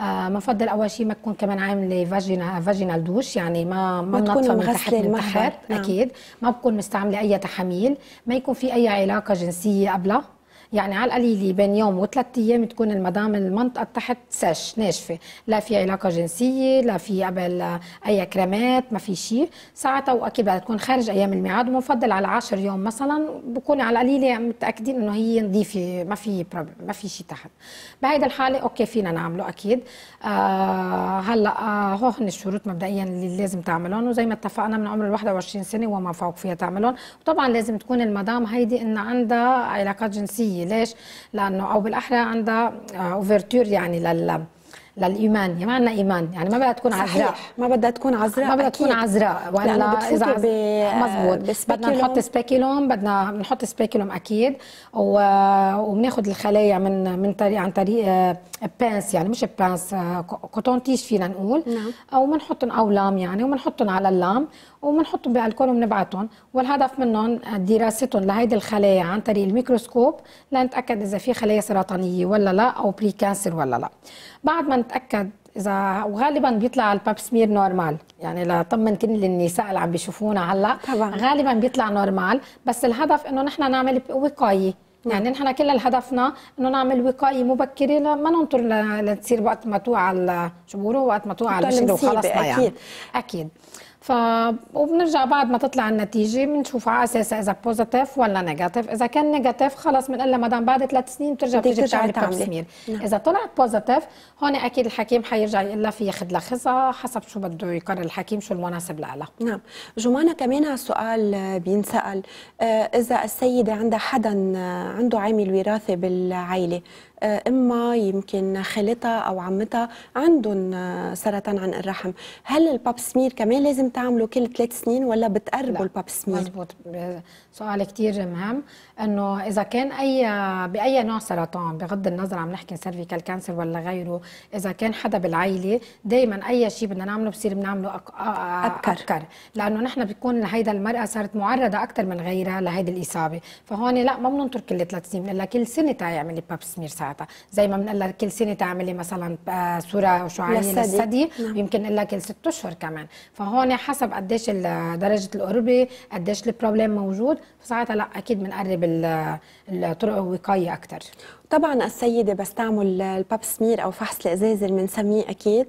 بنفضل اول شيء ما تكون كمان عامله فاجينا فاجينال دوش يعني ما ما منطفه من تحت من تحت نعم. اكيد ما بكون مستعمله اي تحاميل ما يكون في اي علاقه جنسيه قبلها يعني على القليله بين يوم وثلاث ايام تكون المدام المنطقه تحت سش ناشفه لا في علاقه جنسيه لا في قبل اي كريمات ما في شيء ساعتها واكيد بدها تكون خارج ايام الميعاد ومفضل على 10 يوم مثلا بكون على القليله متاكدين انه هي نظيفه ما في ما في شيء تحت بهيدي الحاله اوكي فينا نعمله اكيد آه هلا آه هو الشروط مبدئيا اللي لازم تعملهم وزي ما اتفقنا من عمر ال 21 سنه وما فوق فيها تعملهم وطبعا لازم تكون المدام هيدي ان عندها علاقات جنسيه الرومانيه ليش لانه او بالاحرى عندها اوفرتور آه، يعني لل للايمان يعني ما عندنا ايمان يعني ما بدها تكون عذراء ما بدها تكون عذراء ما بدها تكون عذراء ولا اذا عز... ب... مزبوط بدنا نحط سبيكيلوم بدنا نحط سبيكيلوم اكيد و... وبناخذ الخلايا من من طريق عن طريق بانس آه، يعني مش بانس آه، كوتون تيش فينا نقول نعم. او بنحطهم او لام يعني وبنحطهم على اللام وبنحطهم بالكون وبنبعتهم والهدف منهم دراستهم لهيدي الخلايا عن طريق الميكروسكوب لنتاكد اذا في خلايا سرطانيه ولا لا او بري كانسر ولا لا بعد ما نتاكد اذا وغالبا بيطلع الباب سمير نورمال يعني لطمن كل النساء اللي عم بيشوفونا هلا غالبا بيطلع نورمال بس الهدف انه نحن نعمل وقايه نعم. يعني نحن كل هدفنا انه نعمل وقايه مبكره لما ننطر لتصير وقت ما توعى شو بيقولوا وقت ما توعى الشغل وخلصنا يعني اكيد, اكيد ف وبنرجع بعد ما تطلع النتيجه بنشوف على اساسها اذا بوزيتيف ولا نيجاتيف اذا كان نيجاتيف خلص بنقول لها مدام بعد ثلاث سنين بترجع بتيجي بتعمل تسمير نعم. اذا طلعت بوزيتيف هون اكيد الحكيم حيرجع يقول لها في ياخذ لها حسب شو بده يقرر الحكيم شو المناسب لها نعم جمانة كمان على سؤال بينسال آه، اذا السيده عندها حدا آه، عنده عامل وراثي بالعائله آه، اما يمكن خالتها او عمتها عندهم آه، سرطان عن الرحم هل الباب سمير كمان لازم تعمله كل ثلاث سنين ولا بتقربوا الباب سمير مزبوط سؤال كثير مهم انه اذا كان اي باي نوع سرطان بغض النظر عم نحكي سيرفيكال كانسر ولا غيره اذا كان حدا بالعائله دائما اي شيء بدنا نعمله بصير بنعمله أك... آه، أبكر. ابكر لانه نحن بيكون هيدا المراه صارت معرضه اكثر من غيرها لهيدي الاصابه فهون لا ما بننطر كل ثلاث سنين الا كل سنه تعمل باب سمير ساعة. تبعتها زي ما بنقول لك كل سنه تعملي مثلا صوره آه، شعاعيه للثدي نعم. يمكن لها كل ست اشهر كمان فهون حسب قديش درجه القربه قديش البروبلم موجود فساعتها لا اكيد بنقرب الطرق الوقايه اكثر طبعا السيده بس تعمل الباب سمير او فحص الازاز اللي بنسميه اكيد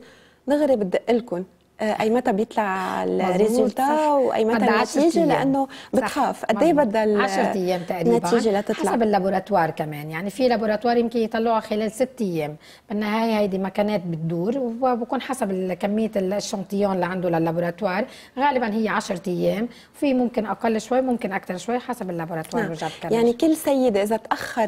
دغري بتدق لكم آه، اي متى بيطلع الريزولتا واي متى النتيجه لانه بتخاف قد ايه بدها 10 ايام تقريبا النتيجه لتطلع حسب اللابوراتوار كمان يعني في لابوراتوار يمكن يطلعوها خلال ست ايام بالنهايه هيدي مكانات بتدور وبكون حسب كميه الشنطيون اللي عنده لللابوراتوار غالبا هي 10 ايام في ممكن اقل شوي ممكن اكثر شوي حسب اللابوراتوار نعم. يعني كل سيده اذا تاخر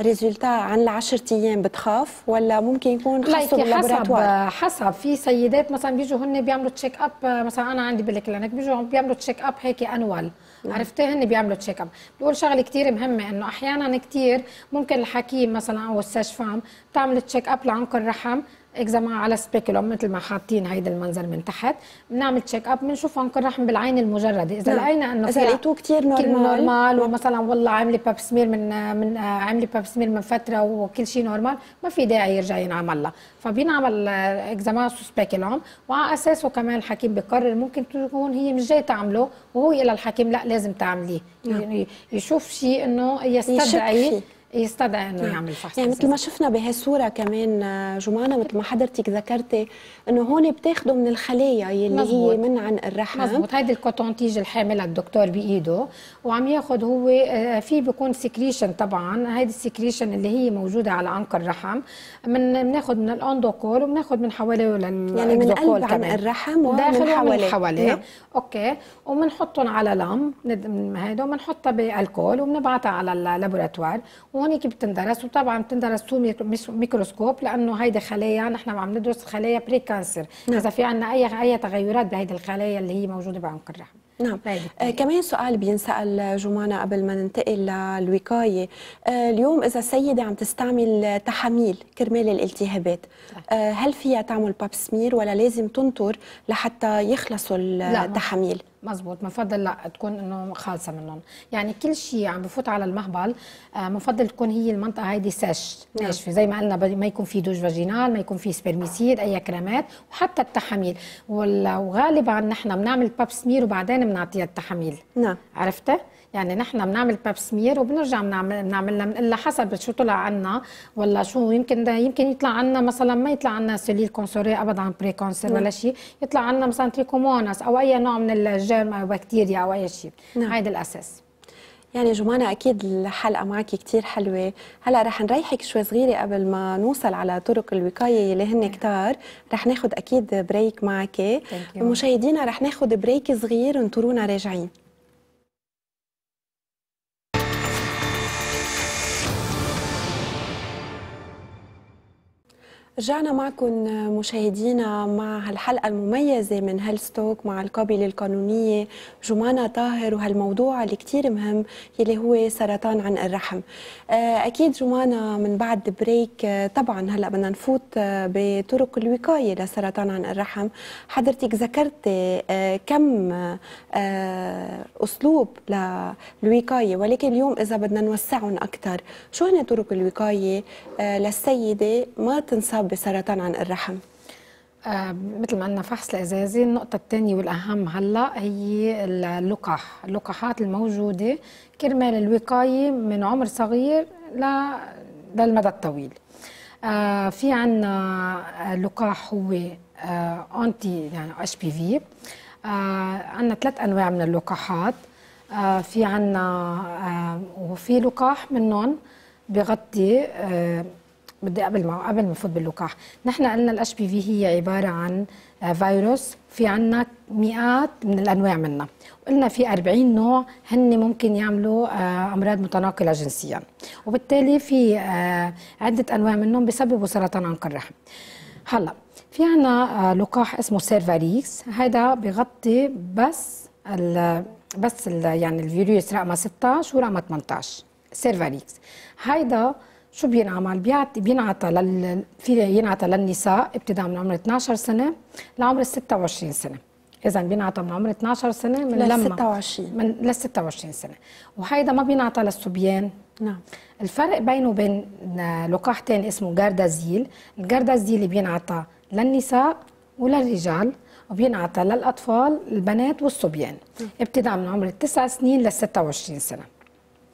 الريزولتا عن ال 10 ايام بتخاف ولا ممكن يكون حسب اللابوراتوار حسب حسب في سيدات مثلا بيجوا بيجوا هن بيعملوا تشيك اب مثلا انا عندي بالكلينك بيجوا بيعملوا تشيك اب هيك انوال عرفتي هن بيعملوا تشيك اب بيقول شغله كثير مهمه انه احيانا كثير ممكن الحكيم مثلا او الساج فام بتعمل تشيك اب لعنق الرحم اكزاما على السبيكولوم مثل ما حاطين هيدا المنظر من تحت بنعمل تشيك اب بنشوف عنق رحم بالعين المجرده اذا نعم. لقينا انه اذا لقيتوه كثير نورمال نورمال ومثلا والله عامله باب سمير من من عامله باب سمير من فتره وكل شيء نورمال ما في داعي يرجع ينعمل لها فبينعمل اكزاما سبيكولوم وعلى اساسه كمان الحكيم بقرر ممكن تكون هي مش جاي تعمله وهو يقول للحكيم لا لازم تعمليه نعم. يشوف شيء انه يستدعي يستدعي انه نعم. يعمل فحص يعني مثل ما شفنا بهالصوره كمان آه، جمانه مثل ما حضرتك ذكرتي انه هون بتاخده من الخلايا يلي مزبوط. هي من عن الرحم مزبوط هيدي الكوتون تيج الحامله الدكتور بايده وعم ياخذ هو آه، في بيكون سكريشن طبعا هيدي السكريشن اللي هي موجوده على عنق الرحم من بناخذ من الاندوكول وبناخذ من حواليه لل يعني من قلب عن الرحم ومن داخل حواليه ومن حواليه نعم. اوكي وبنحطهم على لم هيدا وبنحطها بالكول وبنبعتها على اللابوراتوار هونيك بتندرس وطبعا بتندرس سو ميكروسكوب لانه هيدي خلايا نحن عم ندرس خلايا بري كانسر نعم. اذا في عندنا اي اي تغيرات بهيدي الخلايا اللي هي موجوده بعنق الرحم نعم طيب. آه كمان سؤال بينسال جمانة قبل ما ننتقل للوقايه آه اليوم اذا السيده عم تستعمل تحاميل كرمال الالتهابات طيب. آه هل فيها تعمل باب سمير ولا لازم تنطر لحتى يخلصوا التحاميل مزبوط مفضل لا تكون انه خالصه منهم يعني كل شيء عم بفوت على المهبل آه، مفضل تكون هي المنطقه هيدي ساش ناشفه نعم. زي ما قلنا ما يكون في دوج فاجينال ما يكون في سبرميسيد اي كريمات وحتى التحاميل وغالبا نحن بنعمل باب سمير وبعدين بنعطيها التحاميل نعم عرفتي؟ يعني نحن بنعمل باب سمير وبنرجع بنعمل بنعملها لها حسب شو طلع عنا ولا شو يمكن يمكن يطلع عنا مثلا ما يطلع عنا سيليل كونسوري ابدا بري كونسر ولا نعم. شيء يطلع عنا مثلا تريكوموناس او اي نوع من الجيرم او بكتيريا او اي شيء نعم. هيدا الاساس يعني جمانة أكيد الحلقة معك كتير حلوة هلأ رح نريحك شوي صغيرة قبل ما نوصل على طرق الوقاية اللي هن كتار رح ناخد أكيد بريك معك ومشاهدينا رح ناخد بريك صغير انطرونا راجعين رجعنا معكم مشاهدينا مع هالحلقة المميزة من هالستوك مع القابلة القانونية جمانة طاهر وهالموضوع اللي كتير مهم يلي هو سرطان عنق الرحم آه، أكيد جمانة من بعد بريك آه، طبعا هلأ بدنا نفوت آه، بطرق الوقاية لسرطان عنق الرحم حضرتك ذكرت كم أسلوب للوقاية ولكن اليوم إذا بدنا نوسعهم أكثر شو هن طرق الوقاية للسيدة ما تنصاب يصاب بسرطان عن الرحم؟ آه، مثل ما قلنا فحص الازازي النقطة الثانية والأهم هلا هي اللقاح، اللقاحات الموجودة كرمال الوقاية من عمر صغير ل... للمدى الطويل. آه، في عندنا لقاح هو أنتي آه، يعني اتش بي في عندنا ثلاث أنواع من اللقاحات في عندنا وفي لقاح منهم بغطي بدي قبل ما قبل ما نفوت باللقاح نحن قلنا الاش بي في هي عباره عن آه، فيروس في عنا مئات من الانواع منها وقلنا في 40 نوع هن ممكن يعملوا آه، امراض متناقله جنسيا وبالتالي في آه، عده انواع منهم بسببوا سرطان عنق الرحم هلا في عنا لقاح اسمه سيرفاريكس هذا بغطي بس ال بس الـ يعني الفيروس رقم 16 ورقم 18 سيرفاريكس هيدا شو بينعمل بيعطي بينعطى لل في ينعطى للنساء ابتداء من عمر 12 سنه لعمر 26 سنه اذا بينعطى من عمر 12 سنه من لل 26 من لل 26 سنه وهيدا ما بينعطى للصبيان نعم الفرق بينه وبين آه، لقاح ثاني اسمه جاردازيل الجاردازيل بينعطى للنساء وللرجال وبينعطى للاطفال البنات والصبيان نعم. ابتداء من عمر التسع سنين لل 26 سنه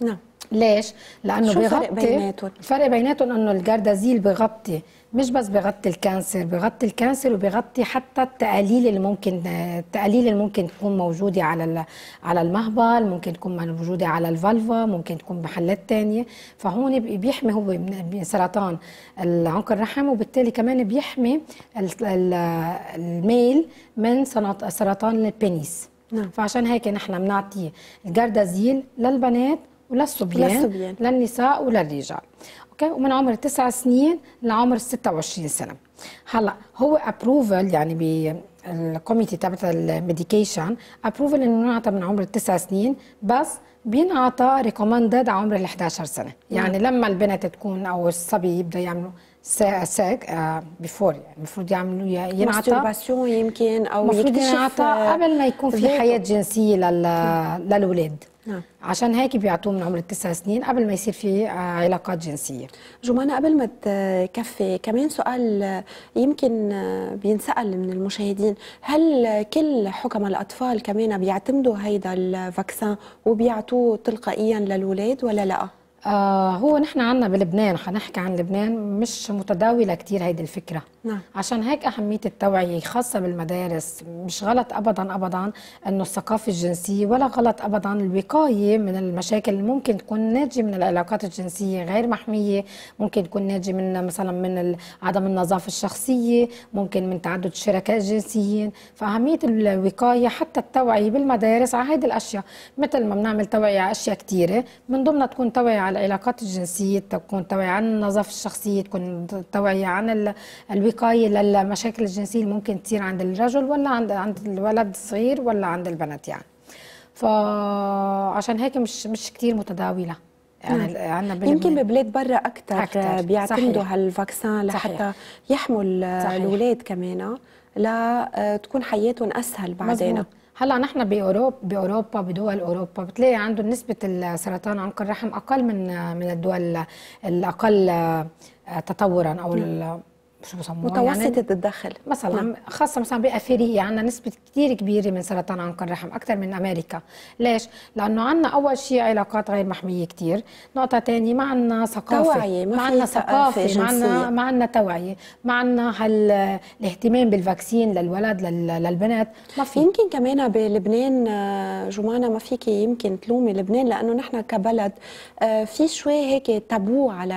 نعم ليش؟ لانه شو بغطي الفرق بيناتهم؟ الفرق بيناتهم انه الجاردازيل بغطي مش بس بغطي الكانسر بغطي الكانسر وبغطي حتى التقاليل اللي ممكن التقاليل اللي ممكن تكون موجوده على على المهبل ممكن تكون موجوده على الفالفا ممكن تكون بحلات ثانيه فهون بيحمي هو سرطان عنق الرحم وبالتالي كمان بيحمي الميل من سرطان البنيس نعم. فعشان هيك نحن بنعطي الجاردازيل للبنات وللصبيان للنساء وللرجال اوكي ومن عمر 9 سنين لعمر 26 سنه هلا هو ابروفل يعني بالكوميتي تبعت الميديكيشن ابروفل انه ينعطى من عمر 9 سنين بس بينعطى ريكومندد على عمر ال 11 سنه يعني مم. لما البنت تكون او الصبي يبدا يعملوا ساك آه، بيفور يعني المفروض يعملوا ينعطى يمكن او يكتشف ينعطى قبل ما يكون في آه، حياه جنسيه للاولاد نعم. عشان هيك بيعطوه من عمر التسع سنين قبل ما يصير في آه، علاقات جنسيه جمانة قبل ما تكفي كمان سؤال آه، يمكن آه، بينسال من المشاهدين هل كل حكم الاطفال كمان بيعتمدوا هيدا الفاكسان وبيعطوه تلقائيا للولاد ولا لا آه هو نحن عنا بلبنان حنحكي عن لبنان مش متداولة كتير هيدي الفكرة نعم. عشان هيك أهمية التوعية خاصة بالمدارس مش غلط أبدا أبدا أنه الثقافة الجنسية ولا غلط أبدا الوقاية من المشاكل اللي ممكن تكون ناتجة من العلاقات الجنسية غير محمية ممكن تكون ناتجة من مثلا من عدم النظافة الشخصية ممكن من تعدد الشركاء الجنسيين فأهمية الوقاية حتى التوعية بالمدارس على هيدي الأشياء مثل ما بنعمل توعية على أشياء كتيرة من ضمنها تكون توعية على العلاقات الجنسية تكون توعية عن النظافة الشخصية تكون توعية عن الوقاية للمشاكل الجنسية اللي ممكن تصير عند الرجل ولا عند عند الولد الصغير ولا عند البنات يعني فعشان هيك مش مش كثير متداولة يعني نعم. يمكن ببلاد برا اكثر, بيعتمدوا هالفاكسان لحتى صحيح. يحموا الاولاد كمان آه، لتكون آه، حياتهم اسهل بعدين مزبوط. هلا نحن باوروبا باوروبا بدول اوروبا بتلاقي عنده نسبه السرطان عنق الرحم اقل من من الدول الاقل تطورا او نعم. مش مسمومه يعني متوسطه يعني تتدخل مثلا نعم. خاصه مثلا بافريقيا عندنا نسبه كثير كبيره من سرطان عنق الرحم اكثر من امريكا ليش لانه عندنا اول شيء علاقات غير محميه كثير نقطه ثانيه ما عندنا ثقافه توعيه ما عندنا ثقافه ما عندنا ما عندنا توعيه ما عندنا الاهتمام بالفاكسين للولد للبنات ما في يمكن كمان بلبنان آه، جمانه ما فيك يمكن تلومي لبنان لانه نحن كبلد آه، في شوي هيك تابو على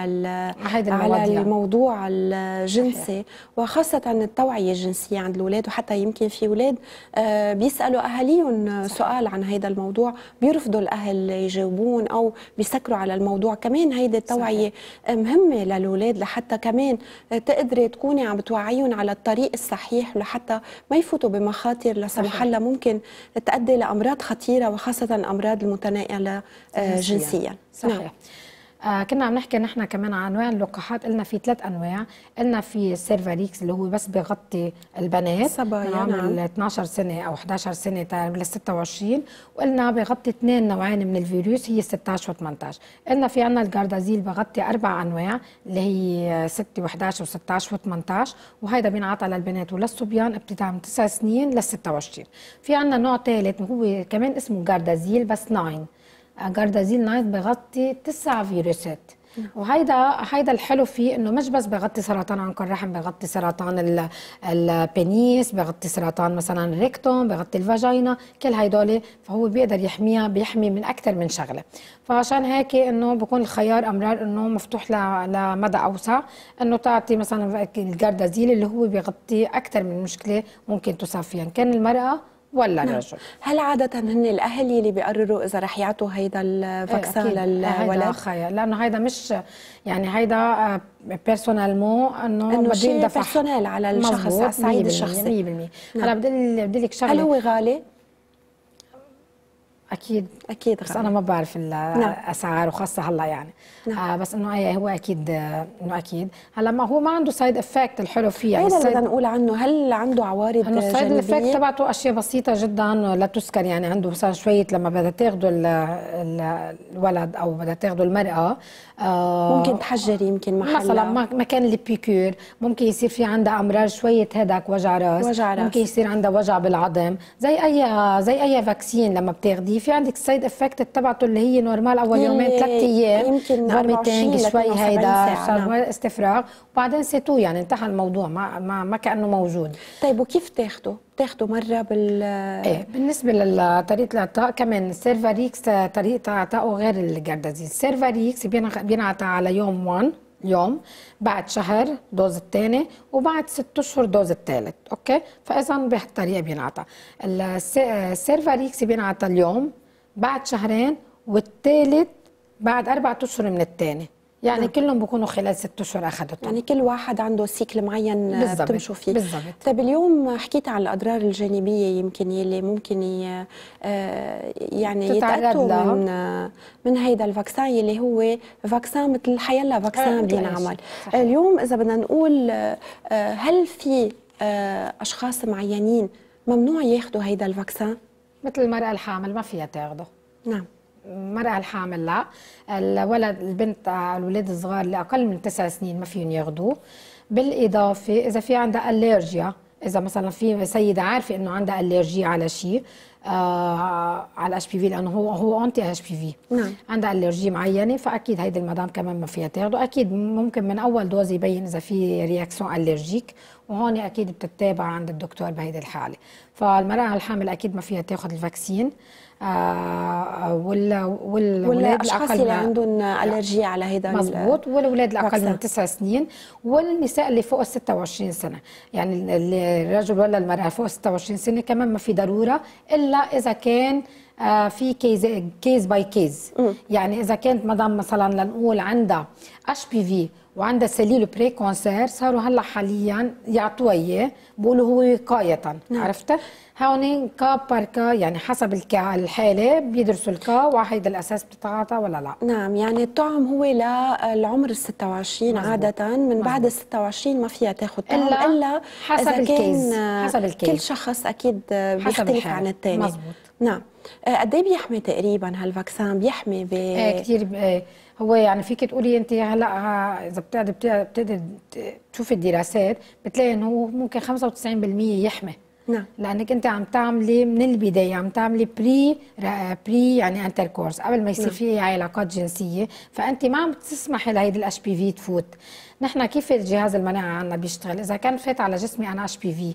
على الموضوع الجنسي النساء وخاصة التوعية الجنسية عند الأولاد وحتى يمكن في أولاد آه، بيسألوا أهاليهم سؤال عن هذا الموضوع بيرفضوا الأهل يجاوبون أو بيسكروا على الموضوع كمان هيدي التوعية صحيح. مهمة للأولاد لحتى كمان تقدري تكوني عم توعيهم على الطريق الصحيح لحتى ما يفوتوا بمخاطر لا سمح الله ممكن تؤدي لأمراض خطيرة وخاصة الأمراض المتناقلة آه، جنسيا نعم. صحيح نعم. آه كنا عم نحكي نحن كمان عن انواع اللقاحات قلنا في ثلاث انواع قلنا في سيرفاليكس اللي هو بس بغطي البنات صبايا من عمر 12 سنه او 11 سنه لل 26 وقلنا بغطي اثنين نوعين من الفيروس هي 16 و18 قلنا في عندنا الجاردازيل بغطي اربع انواع اللي هي 6 و11 و16 و18 وهيدا بينعطى للبنات وللصبيان ابتداء من 9 سنين لل 26 في عندنا نوع ثالث هو كمان اسمه جاردازيل بس 9 جاردازيل نايت بيغطي تسع فيروسات وهيدا هيدا الحلو فيه انه مش بس بغطي سرطان عنق الرحم بغطي سرطان البنيس بغطي سرطان مثلا الريكتوم بغطي الفاجينا كل هيدول فهو بيقدر يحميها بيحمي من اكثر من شغله فعشان هيك انه بكون الخيار امرار انه مفتوح لمدى اوسع انه تعطي مثلا الجاردازيل اللي هو بيغطي اكثر من مشكله ممكن تصاب فيها كان المراه ولا نعم. الرجل هل عادة هن الأهل يلي بيقرروا إذا رح يعطوا هيدا الفاكسان إيه، إيه، للولد؟ هيدا خيال لأنه هيدا مش يعني هيدا بيرسونالمون آه، انه انه شيء بيرسونال على الشخص على الصعيد الشخصي 100% هلا نعم. بدي بدي لك شغله هل هو غالي؟ اكيد اكيد بس انا ما بعرف نعم. الاسعار وخاصه هلا يعني نعم. آه بس انه ايه هو اكيد انه اكيد هلا ما هو ما عنده سايد افكت الحلو فيه يعني السايد... بدنا نقول عنه هل عنده عوارض انه السايد افكت تبعته اشياء بسيطه جدا لا تذكر يعني عنده مثلا شويه لما بدها تاخذه الولد او بدها تاخذه المراه آه ممكن تحجر يمكن محلها مثلا مكان البيكور ممكن يصير في عندها امراض شويه هداك وجع راس وجع راس ممكن يصير عندها وجع بالعظم زي اي آه، زي اي فاكسين لما بتاخذيه في عندك السايد افكت تبعته اللي هي نورمال اول يومين ثلاث إيه، ايام يمكن 24 شوي هيدا صار نعم. استفراغ وبعدين سيتو يعني انتهى الموضوع ما ما, ما كانه موجود طيب وكيف تاخده؟ بتاخده مره بال ايه بالنسبه لطريقه الاعطاء كمان السيرفاريكس طريقه اعطائه غير الجردازين السيرفاريكس بينعطى على يوم 1 يوم بعد شهر دوز الثاني وبعد ست اشهر دوز الثالث اوكي فاذا بهالطريقه بينعطى السيرفاريكس بينعطى اليوم بعد شهرين والثالث بعد اربع اشهر من الثاني يعني نعم. كلهم بيكونوا خلال ست اشهر اخذتهم يعني كل واحد عنده سيكل معين بتمشوا فيه بالضبط طيب اليوم حكيت عن الاضرار الجانبيه يمكن يلي ممكن ي... آه، يعني يتعرضوا من آه، من هيدا الفاكسان يلي هو فاكسان مثل حيلا فاكسان آه، بينعمل اليوم اذا بدنا نقول هل في اشخاص معينين ممنوع ياخذوا هيدا الفاكسان مثل المراه الحامل ما فيها تاخذه نعم المرأة الحامل لا الولد البنت الولاد الصغار اللي أقل من تسع سنين ما فيهم ياخذوه بالإضافة إذا في عندها أليرجيا إذا مثلا في سيدة عارفة إنه عندها الرجيا على شيء آه على الاتش بي في لانه هو هو اونتي اتش بي في نعم عندها الرجيا معينه فاكيد هيدي المدام كمان ما فيها تاخذه اكيد ممكن من اول دوز يبين اذا في رياكسيون الرجيك وهون اكيد بتتابع عند الدكتور بهيدي الحاله فالمراه الحامل اكيد ما فيها تاخذ الفاكسين آه ولا ولا والاشخاص اللي عندهم الرجي على هذا مزبوط والاولاد الاقل من 9 سنين والنساء اللي فوق ال 26 سنه يعني الرجل ولا المراه فوق ال 26 سنه كمان ما في ضروره الا اذا كان آه في كيز كيز باي كيز يعني اذا كانت مدام مثلا لنقول عندها اتش بي في وعندها سليل بري كونسير صاروا هلا حاليا يعطوها اياه بقولوا هو وقايه نعم. عرفت هون كا باركا يعني حسب الحاله بيدرسوا الكا وعلى الاساس بتتعاطى ولا لا نعم يعني الطعم هو للعمر ال 26 مزبوط. عاده من مزبوط. بعد ال 26 ما فيها تاخذ طعم الا, إلا حسب الكيس حسب الكيس كل شخص اكيد بيختلف عن الثاني مزبوط نعم آه، قد ايه بيحمي تقريبا هالفاكسان بيحمي ب ايه كثير ايه هو يعني فيك تقولي انت هلا اذا بتقعد بتقعدي تشوفي الدراسات بتلاقي انه هو ممكن 95% يحمي نعم لانك انت عم تعملي من البدايه عم تعملي بري بري يعني انتر كورس قبل ما يصير نعم. في علاقات جنسيه فانت ما عم تسمحي لهيدي الاش بي في تفوت نحن كيف جهاز المناعه عندنا بيشتغل اذا كان فات على جسمي انا اش بي في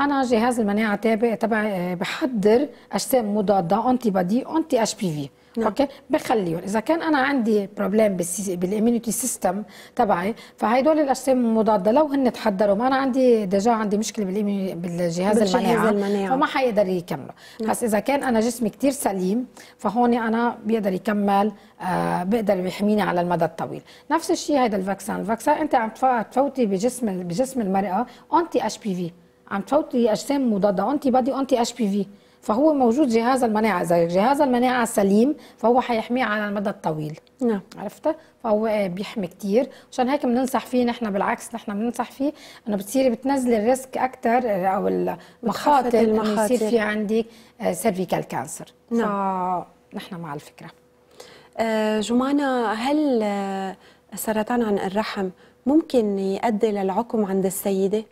انا جهاز المناعه تابع تبع آه، بحضر اجسام مضاده انتي بادي انتي اتش بي في نعم. اوكي بخليهم اذا كان انا عندي بروبلم بالاميونيتي سيستم تبعي فهدول الاجسام المضاده لو هن تحضروا ما انا عندي ديجا عندي مشكله بالجهاز المناعه, المناعة. فما حيقدر يكمله نعم. بس اذا كان انا جسمي كثير سليم فهون انا بيقدر يكمل آه بيقدر يحميني على المدى الطويل نفس الشيء هذا الفاكسان الفاكسان انت عم تفوتي بجسم بجسم المراه انتي اتش بي في عم تفوتي اجسام مضاده انتي بادي انتي اتش بي في فهو موجود جهاز المناعه اذا جهاز المناعه سليم فهو حيحميه على المدى الطويل نعم عرفتها فهو بيحمي كثير عشان هيك بننصح فيه نحن بالعكس نحن بننصح فيه انه بتصيري بتنزلي الريسك اكثر او المخاطر انه يصير في عندك سيرفيكال آه، كانسر نعم فنحن مع الفكره آه جمانة هل آه، سرطان عن الرحم ممكن يؤدي للعقم عند السيده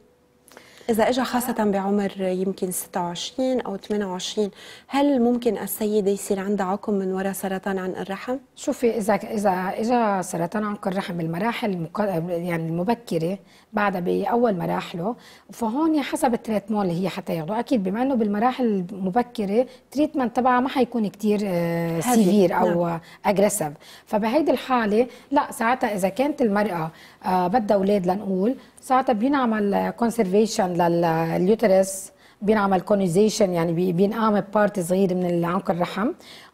إذا إجا خاصة بعمر يمكن 26 أو 28 هل ممكن السيدة يصير عندها عقم من وراء سرطان عنق الرحم؟ شوفي إذا إذا إجا سرطان عنق الرحم بالمراحل يعني المبكرة بعدها باول مراحله فهون حسب التريتمون اللي هي حتى اكيد بما انه بالمراحل المبكره التريتمنت تبعها ما حيكون كثير سيفير آه، او نعم. اجريسيف فبهيدي الحاله لا ساعتها اذا كانت المراه آه، بدها اولاد لنقول ساعتها بينعمل كونسرفيشن لليوترس بينعمل كونيزيشن يعني بينقام بارت صغير من عنق الرحم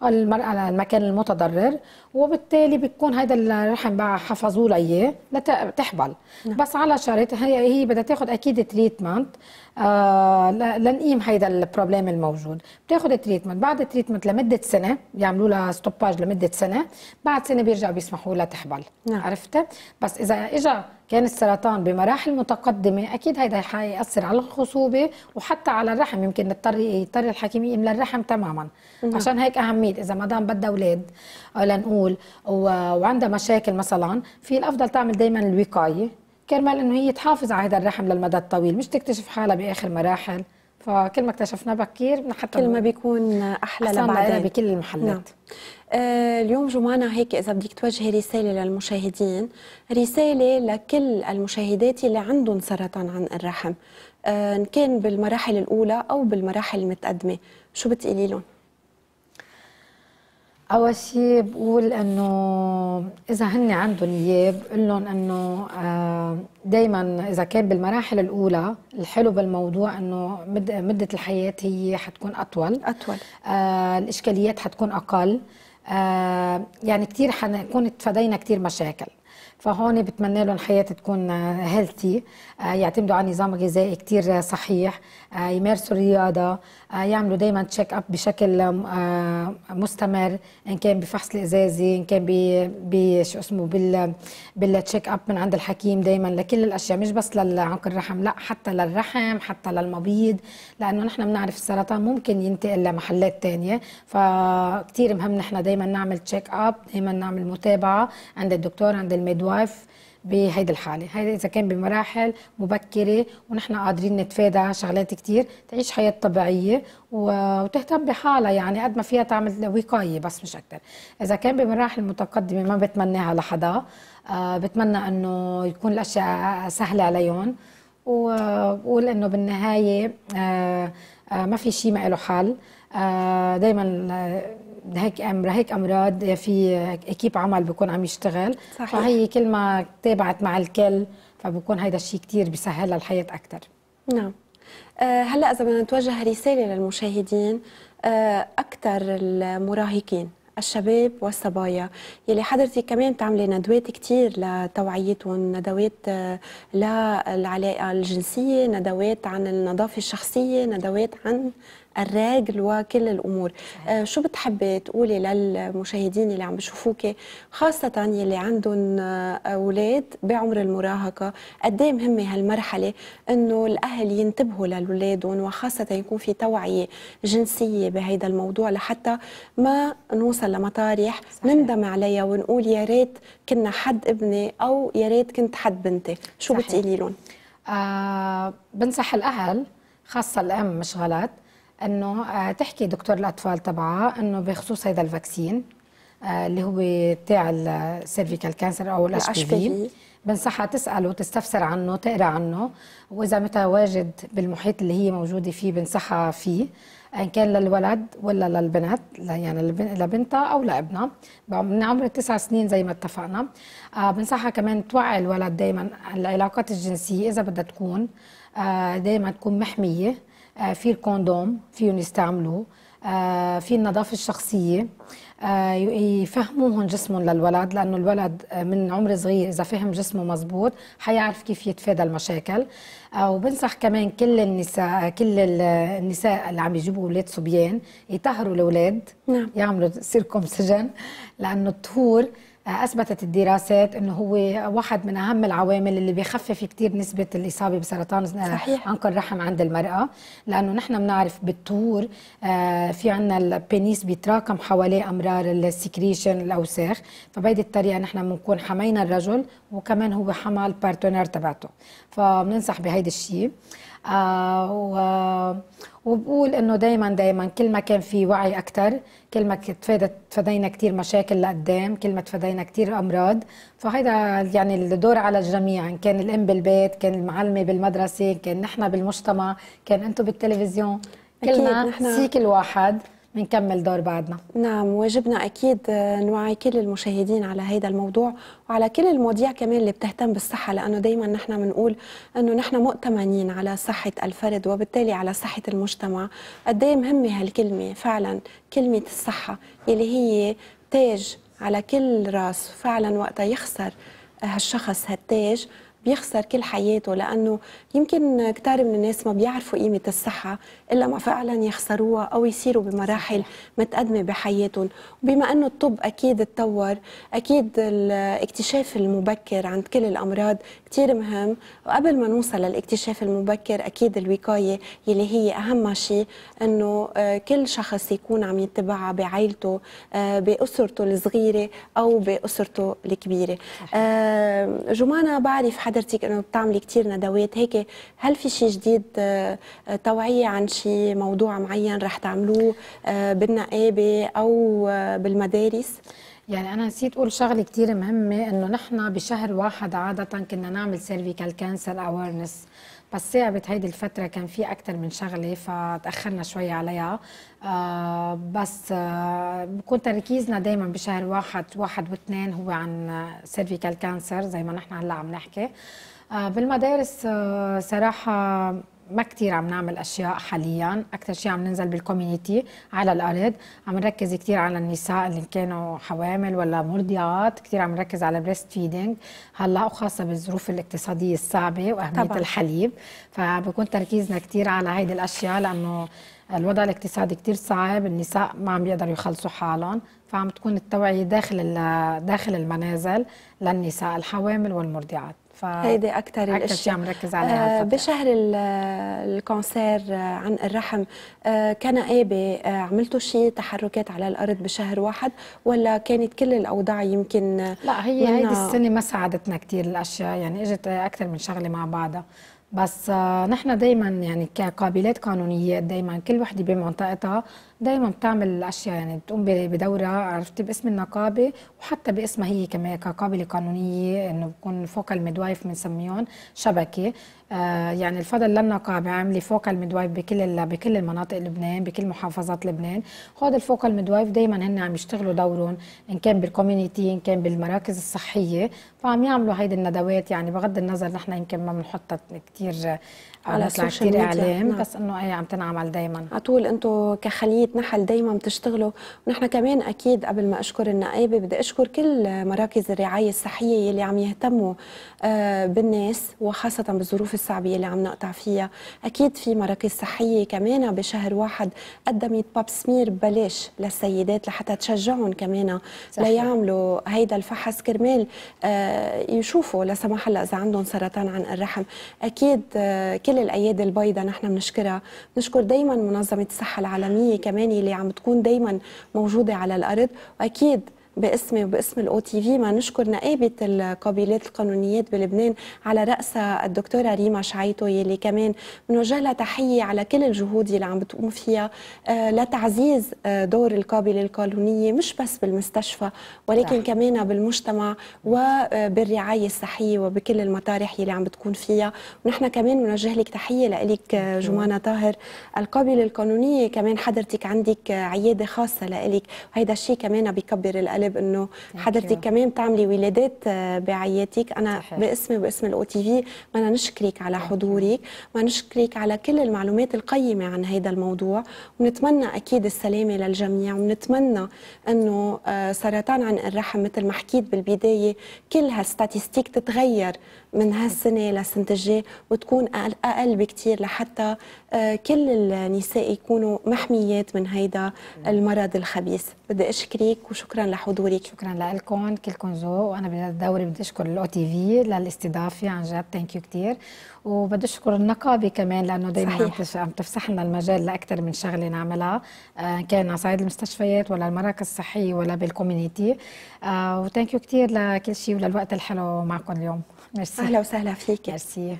المرأة المكان المتضرر وبالتالي بتكون هذا الرحم بقى حفظوا لها اياه لتحبل نعم. بس على شرط هي هي بدها تاخذ اكيد تريتمنت آه لنقيم هيدا البروبليم الموجود بتاخذ تريتمنت بعد تريتمنت لمده سنه بيعملوا لها ستوباج لمده سنه بعد سنه بيرجعوا بيسمحوا لها تحبل نعم. عرفت بس اذا اجى كان السرطان بمراحل متقدمه اكيد هيدا حيأثر على الخصوبه وحتى على الرحم يمكن نضطر يضطر الحكيم يملى الرحم تماما نعم. عشان هيك اهميه اذا ما دام بدها اولاد آه، لنقول خمول وعندها مشاكل مثلا في الافضل تعمل دائما الوقايه كرمال انه هي تحافظ على هذا الرحم للمدى الطويل مش تكتشف حالها باخر مراحل فكل ما اكتشفنا بكير حتى كل ما بيكون احلى لبعدين بكل المحلات نعم. آه اليوم جمانة هيك إذا بدك توجهي رسالة للمشاهدين رسالة لكل المشاهدات اللي عندهم سرطان عن الرحم آه، إن آه كان بالمراحل الأولى أو بالمراحل المتقدمة شو بتقولي لهم؟ اول شيء بقول انه اذا هن عندهم اياه بقول لهم انه آه، دائما اذا كان بالمراحل الاولى الحلو بالموضوع انه مده الحياه هي حتكون اطول اطول آه، الاشكاليات حتكون اقل آه، يعني كثير حنكون تفادينا كثير مشاكل فهون بتمنى لهم حياه تكون هيلثي يعتمدوا على نظام غذائي كثير صحيح آه، يمارسوا الرياضه آه، يعملوا دائما تشيك اب بشكل آه، مستمر ان كان بفحص الازازي ان كان بشو اسمه بال بالتشيك اب من عند الحكيم دائما لكل الاشياء مش بس لعنق الرحم لا حتى للرحم حتى للمبيض لانه نحن بنعرف السرطان ممكن ينتقل لمحلات ثانيه فكتير مهم نحن دائما نعمل تشيك اب دائما نعمل متابعه عند الدكتور عند الميدوايف بهيدي الحاله هيدا اذا كان بمراحل مبكره ونحن قادرين نتفادى شغلات كثير تعيش حياه طبيعيه وتهتم بحالها يعني قد ما فيها تعمل وقايه بس مش اكثر اذا كان بمراحل متقدمه ما بتمناها لحدا آه، بتمنى انه يكون الاشياء سهله عليهم وبقول انه بالنهايه آه، آه، ما في شيء ما له حل دائما هيك هيك امراض في اكيب عمل بكون عم يشتغل صحيح. فهي كل ما تابعت مع الكل فبكون هيدا الشيء كثير بيسهلها الحياه اكثر نعم أه هلا اذا بدنا نتوجه رساله للمشاهدين أه اكثر المراهقين الشباب والصبايا يلي حضرتك كمان تعملي ندوات كثير لتوعيتهم ندوات آه، للعلاقه الجنسيه ندوات عن النظافه الشخصيه ندوات عن الراجل وكل الامور آه شو بتحبي تقولي للمشاهدين اللي عم بشوفوك خاصه يلي عندهم آه، اولاد بعمر المراهقه قد ايه مهمه هالمرحله انه الاهل ينتبهوا لاولادهم وخاصه يكون في توعيه جنسيه بهيدا الموضوع لحتى ما نوصل لمطارح نندم عليها ونقول يا ريت كنا حد ابني او يا ريت كنت حد بنتي شو بتقولي لهم آه بنصح الاهل خاصه الام مش غلط انه آه، تحكي دكتور الاطفال تبعها انه بخصوص هذا الفاكسين آه، اللي هو تاع السيرفيكال كانسر او الاش بي بنصحها تسأله وتستفسر عنه تقرا عنه واذا متواجد بالمحيط اللي هي موجوده فيه بنصحها فيه ان كان للولد ولا للبنت يعني لبنتها او لابنها من عمر التسع سنين زي ما اتفقنا آه، بنصحها كمان توعي الولد دائما العلاقات الجنسيه اذا بدها تكون دائما تكون محميه آه، في الكوندوم فيهم يستعملوه آه، في النظافة الشخصية آه، يفهموهم جسمهم للولد لأنه الولد من عمر صغير إذا فهم جسمه مزبوط حيعرف كيف يتفادى المشاكل وبنصح كمان كل النساء كل النساء اللي عم يجيبوا أولاد صبيان يطهروا الأولاد نعم. يعملوا سيركم سجن لأنه الطهور اثبتت الدراسات انه هو واحد من اهم العوامل اللي بيخفف كثير نسبه الاصابه بسرطان صحيح. عنق الرحم عند المراه لانه نحن بنعرف بالطور آه، في عندنا البينيس بيتراكم حواليه امرار السكريشن الاوساخ فبهيدي الطريقه نحن بنكون حمينا الرجل وكمان هو حمى البارتنر تبعته فبننصح بهيدا الشيء آه، وبقول انه دايما دايما كل ما كان في وعي اكثر كل ما تفادينا كثير مشاكل لقدام كل ما تفادينا كثير امراض فهيدا يعني الدور على الجميع ان كان الام بالبيت كان المعلمه بالمدرسه كان نحن بالمجتمع كان انتم بالتلفزيون كلنا سيك الواحد كل واحد بنكمل دور بعدنا نعم واجبنا أكيد نوعي كل المشاهدين على هذا الموضوع وعلى كل المواضيع كمان اللي بتهتم بالصحة لأنه دايما نحن بنقول أنه نحن مؤتمنين على صحة الفرد وبالتالي على صحة المجتمع قد ايه مهمة هالكلمة فعلا كلمة الصحة اللي هي تاج على كل راس فعلا وقتها يخسر هالشخص هالتاج بيخسر كل حياته لأنه يمكن كتار من الناس ما بيعرفوا قيمه الصحه الا ما فعلا يخسروها او يصيروا بمراحل متقدمه بحياتهم وبما انه الطب اكيد تطور اكيد الاكتشاف المبكر عند كل الامراض كثير مهم وقبل ما نوصل للاكتشاف المبكر اكيد الوقايه يلي هي اهم شيء انه آه، كل شخص يكون عم يتبعها بعائلته آه، باسرته الصغيره او باسرته الكبيره آه، جمانه بعرف حضرتك انه بتعملي كثير ندوات هيك الشركه هل في شيء جديد آه، توعيه عن شيء موضوع معين رح تعملوه آه، بالنقابه او آه، بالمدارس يعني انا نسيت اقول شغله كثير مهمه انه نحن بشهر واحد عاده كنا نعمل سيرفيكال كانسر اويرنس بس صعبت هيدي الفترة كان في أكثر من شغلة فتأخرنا شوي عليها آه بس آه بكون تركيزنا دائما بشهر واحد واحد واثنين هو عن سيرفيكال كانسر زي ما نحن هلا عم نحكي آه، بالمدارس آه، صراحة ما كثير عم نعمل اشياء حاليا اكثر شيء عم ننزل بالكوميونيتي على الارض عم نركز كثير على النساء اللي كانوا حوامل ولا مرضعات كثير عم نركز على بريست فيدينج هلا وخاصه بالظروف الاقتصاديه الصعبه واهميه طبعا. الحليب فبكون تركيزنا كثير على هيدي الاشياء لانه الوضع الاقتصادي كثير صعب النساء ما عم بيقدروا يخلصوا حالهم فعم تكون التوعيه داخل داخل المنازل للنساء الحوامل والمرضعات ف هيدي اكثر الاشياء ركز عليها الفترة. آه، بشهر الكونسير آه، عن الرحم كنائبه آه، عملتوا شيء تحركات على الارض بشهر واحد ولا كانت كل الاوضاع يمكن لا هي هيدي السنه ما ساعدتنا كثير الاشياء يعني اجت اكثر من شغله مع بعضها بس نحن دائما يعني كقابلات قانونيات دائما كل وحده بمنطقتها دائما بتعمل اشياء يعني بتقوم بدورها عرفتي باسم النقابه وحتى باسمها هي كمان كقابله قانونيه انه بكون فوق المدوايف بنسميهم شبكه آه يعني الفضل للنقابه عامله فوق المدوايف بكل بكل المناطق لبنان بكل محافظات لبنان هود الفوق المدوايف دائما هن عم يشتغلوا دورهم ان كان بالكوميونيتي ان كان بالمراكز الصحيه فعم يعملوا هيدي الندوات يعني بغض النظر نحن يمكن ما بنحطها كثير على السوشيال ميديا نعم. بس انه اي عم تنعمل دائما على طول انتم كخليه نحل دائما بتشتغلوا ونحن كمان اكيد قبل ما اشكر النقابه بدي اشكر كل مراكز الرعايه الصحيه يلي عم يهتموا آه، بالناس وخاصه بالظروف الصعبه اللي عم نقطع فيها اكيد في مراكز صحيه كمان بشهر واحد قدمت باب سمير ببلاش للسيدات لحتى تشجعهم كمان ليعملوا هيدا الفحص كرمال آه، يشوفوا لا سمح الله اذا عندهم سرطان عن الرحم اكيد آه، كل الايادي البيضاء نحن بنشكرها بنشكر دائما منظمه الصحه العالميه كمان اللي عم تكون دائما موجوده على الارض واكيد باسمي وباسم الاو تي في ما نشكر نقابه القابلات القانونيات بلبنان على راسها الدكتوره ريما شعيتو يلي كمان بنوجه لها تحيه على كل الجهود اللي عم بتقوم فيها آه، لتعزيز آه، دور القابله القانونيه مش بس بالمستشفى ولكن كمان بالمجتمع وبالرعايه آه، الصحيه وبكل المطارح يلي عم بتكون فيها ونحن كمان بنوجه لك تحيه لك جمانه طاهر القابله القانونيه كمان حضرتك عندك عياده خاصه لك وهذا الشيء كمان بيكبر القلب القلب انه حضرتك كمان بتعملي ولادات آه، بعياتك انا باسمي وباسم الاو تي في بدنا نشكرك على حضورك بدنا نشكرك على كل المعلومات القيمه عن هذا الموضوع ونتمنى اكيد السلامه للجميع ونتمنى انه آه، سرطان عنق الرحم مثل ما حكيت بالبدايه كل هالستاتستيك تتغير من هالسنه للسنه الجاي وتكون اقل بكثير لحتى آه، كل النساء يكونوا محميات من هيدا المرض الخبيث بدي اشكرك وشكرا لحضورك شكرا لكم كلكم ذوق وانا بدوري بدي اشكر الاو تي في للاستضافه عن جد ثانك يو كثير وبدي اشكر النقابه كمان لانه دائما عم تفسح لنا المجال لاكثر من شغله نعملها آه، كان على صعيد المستشفيات ولا المراكز الصحيه ولا بالكوميونيتي وثانك يو كثير لكل شيء وللوقت الحلو معكم اليوم ميرسي اهلا وسهلا فيك ميرسي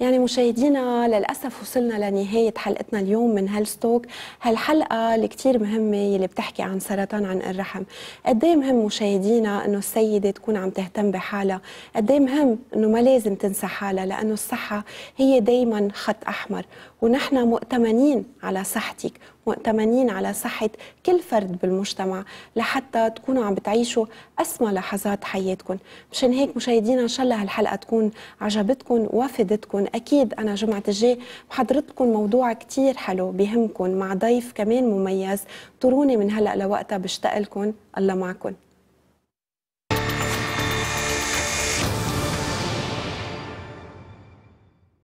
يعني مشاهدينا للاسف وصلنا لنهايه حلقتنا اليوم من هالستوك هالحلقه اللي كثير مهمه يلي بتحكي عن سرطان عن الرحم قد إيه مهم مشاهدينا انه السيده تكون عم تهتم بحالها قد إيه مهم انه ما لازم تنسى حالها لانه الصحه هي دائما خط احمر ونحن مؤتمنين على صحتك مؤتمنين على صحة كل فرد بالمجتمع لحتى تكونوا عم بتعيشوا أسمى لحظات حياتكم مشان هيك مشاهدينا إن شاء الله هالحلقة تكون عجبتكم وفدتكم أكيد أنا جمعة الجاي بحضرتكم موضوع كتير حلو بهمكم مع ضيف كمان مميز طروني من هلأ لوقتها بشتاق لكم الله معكم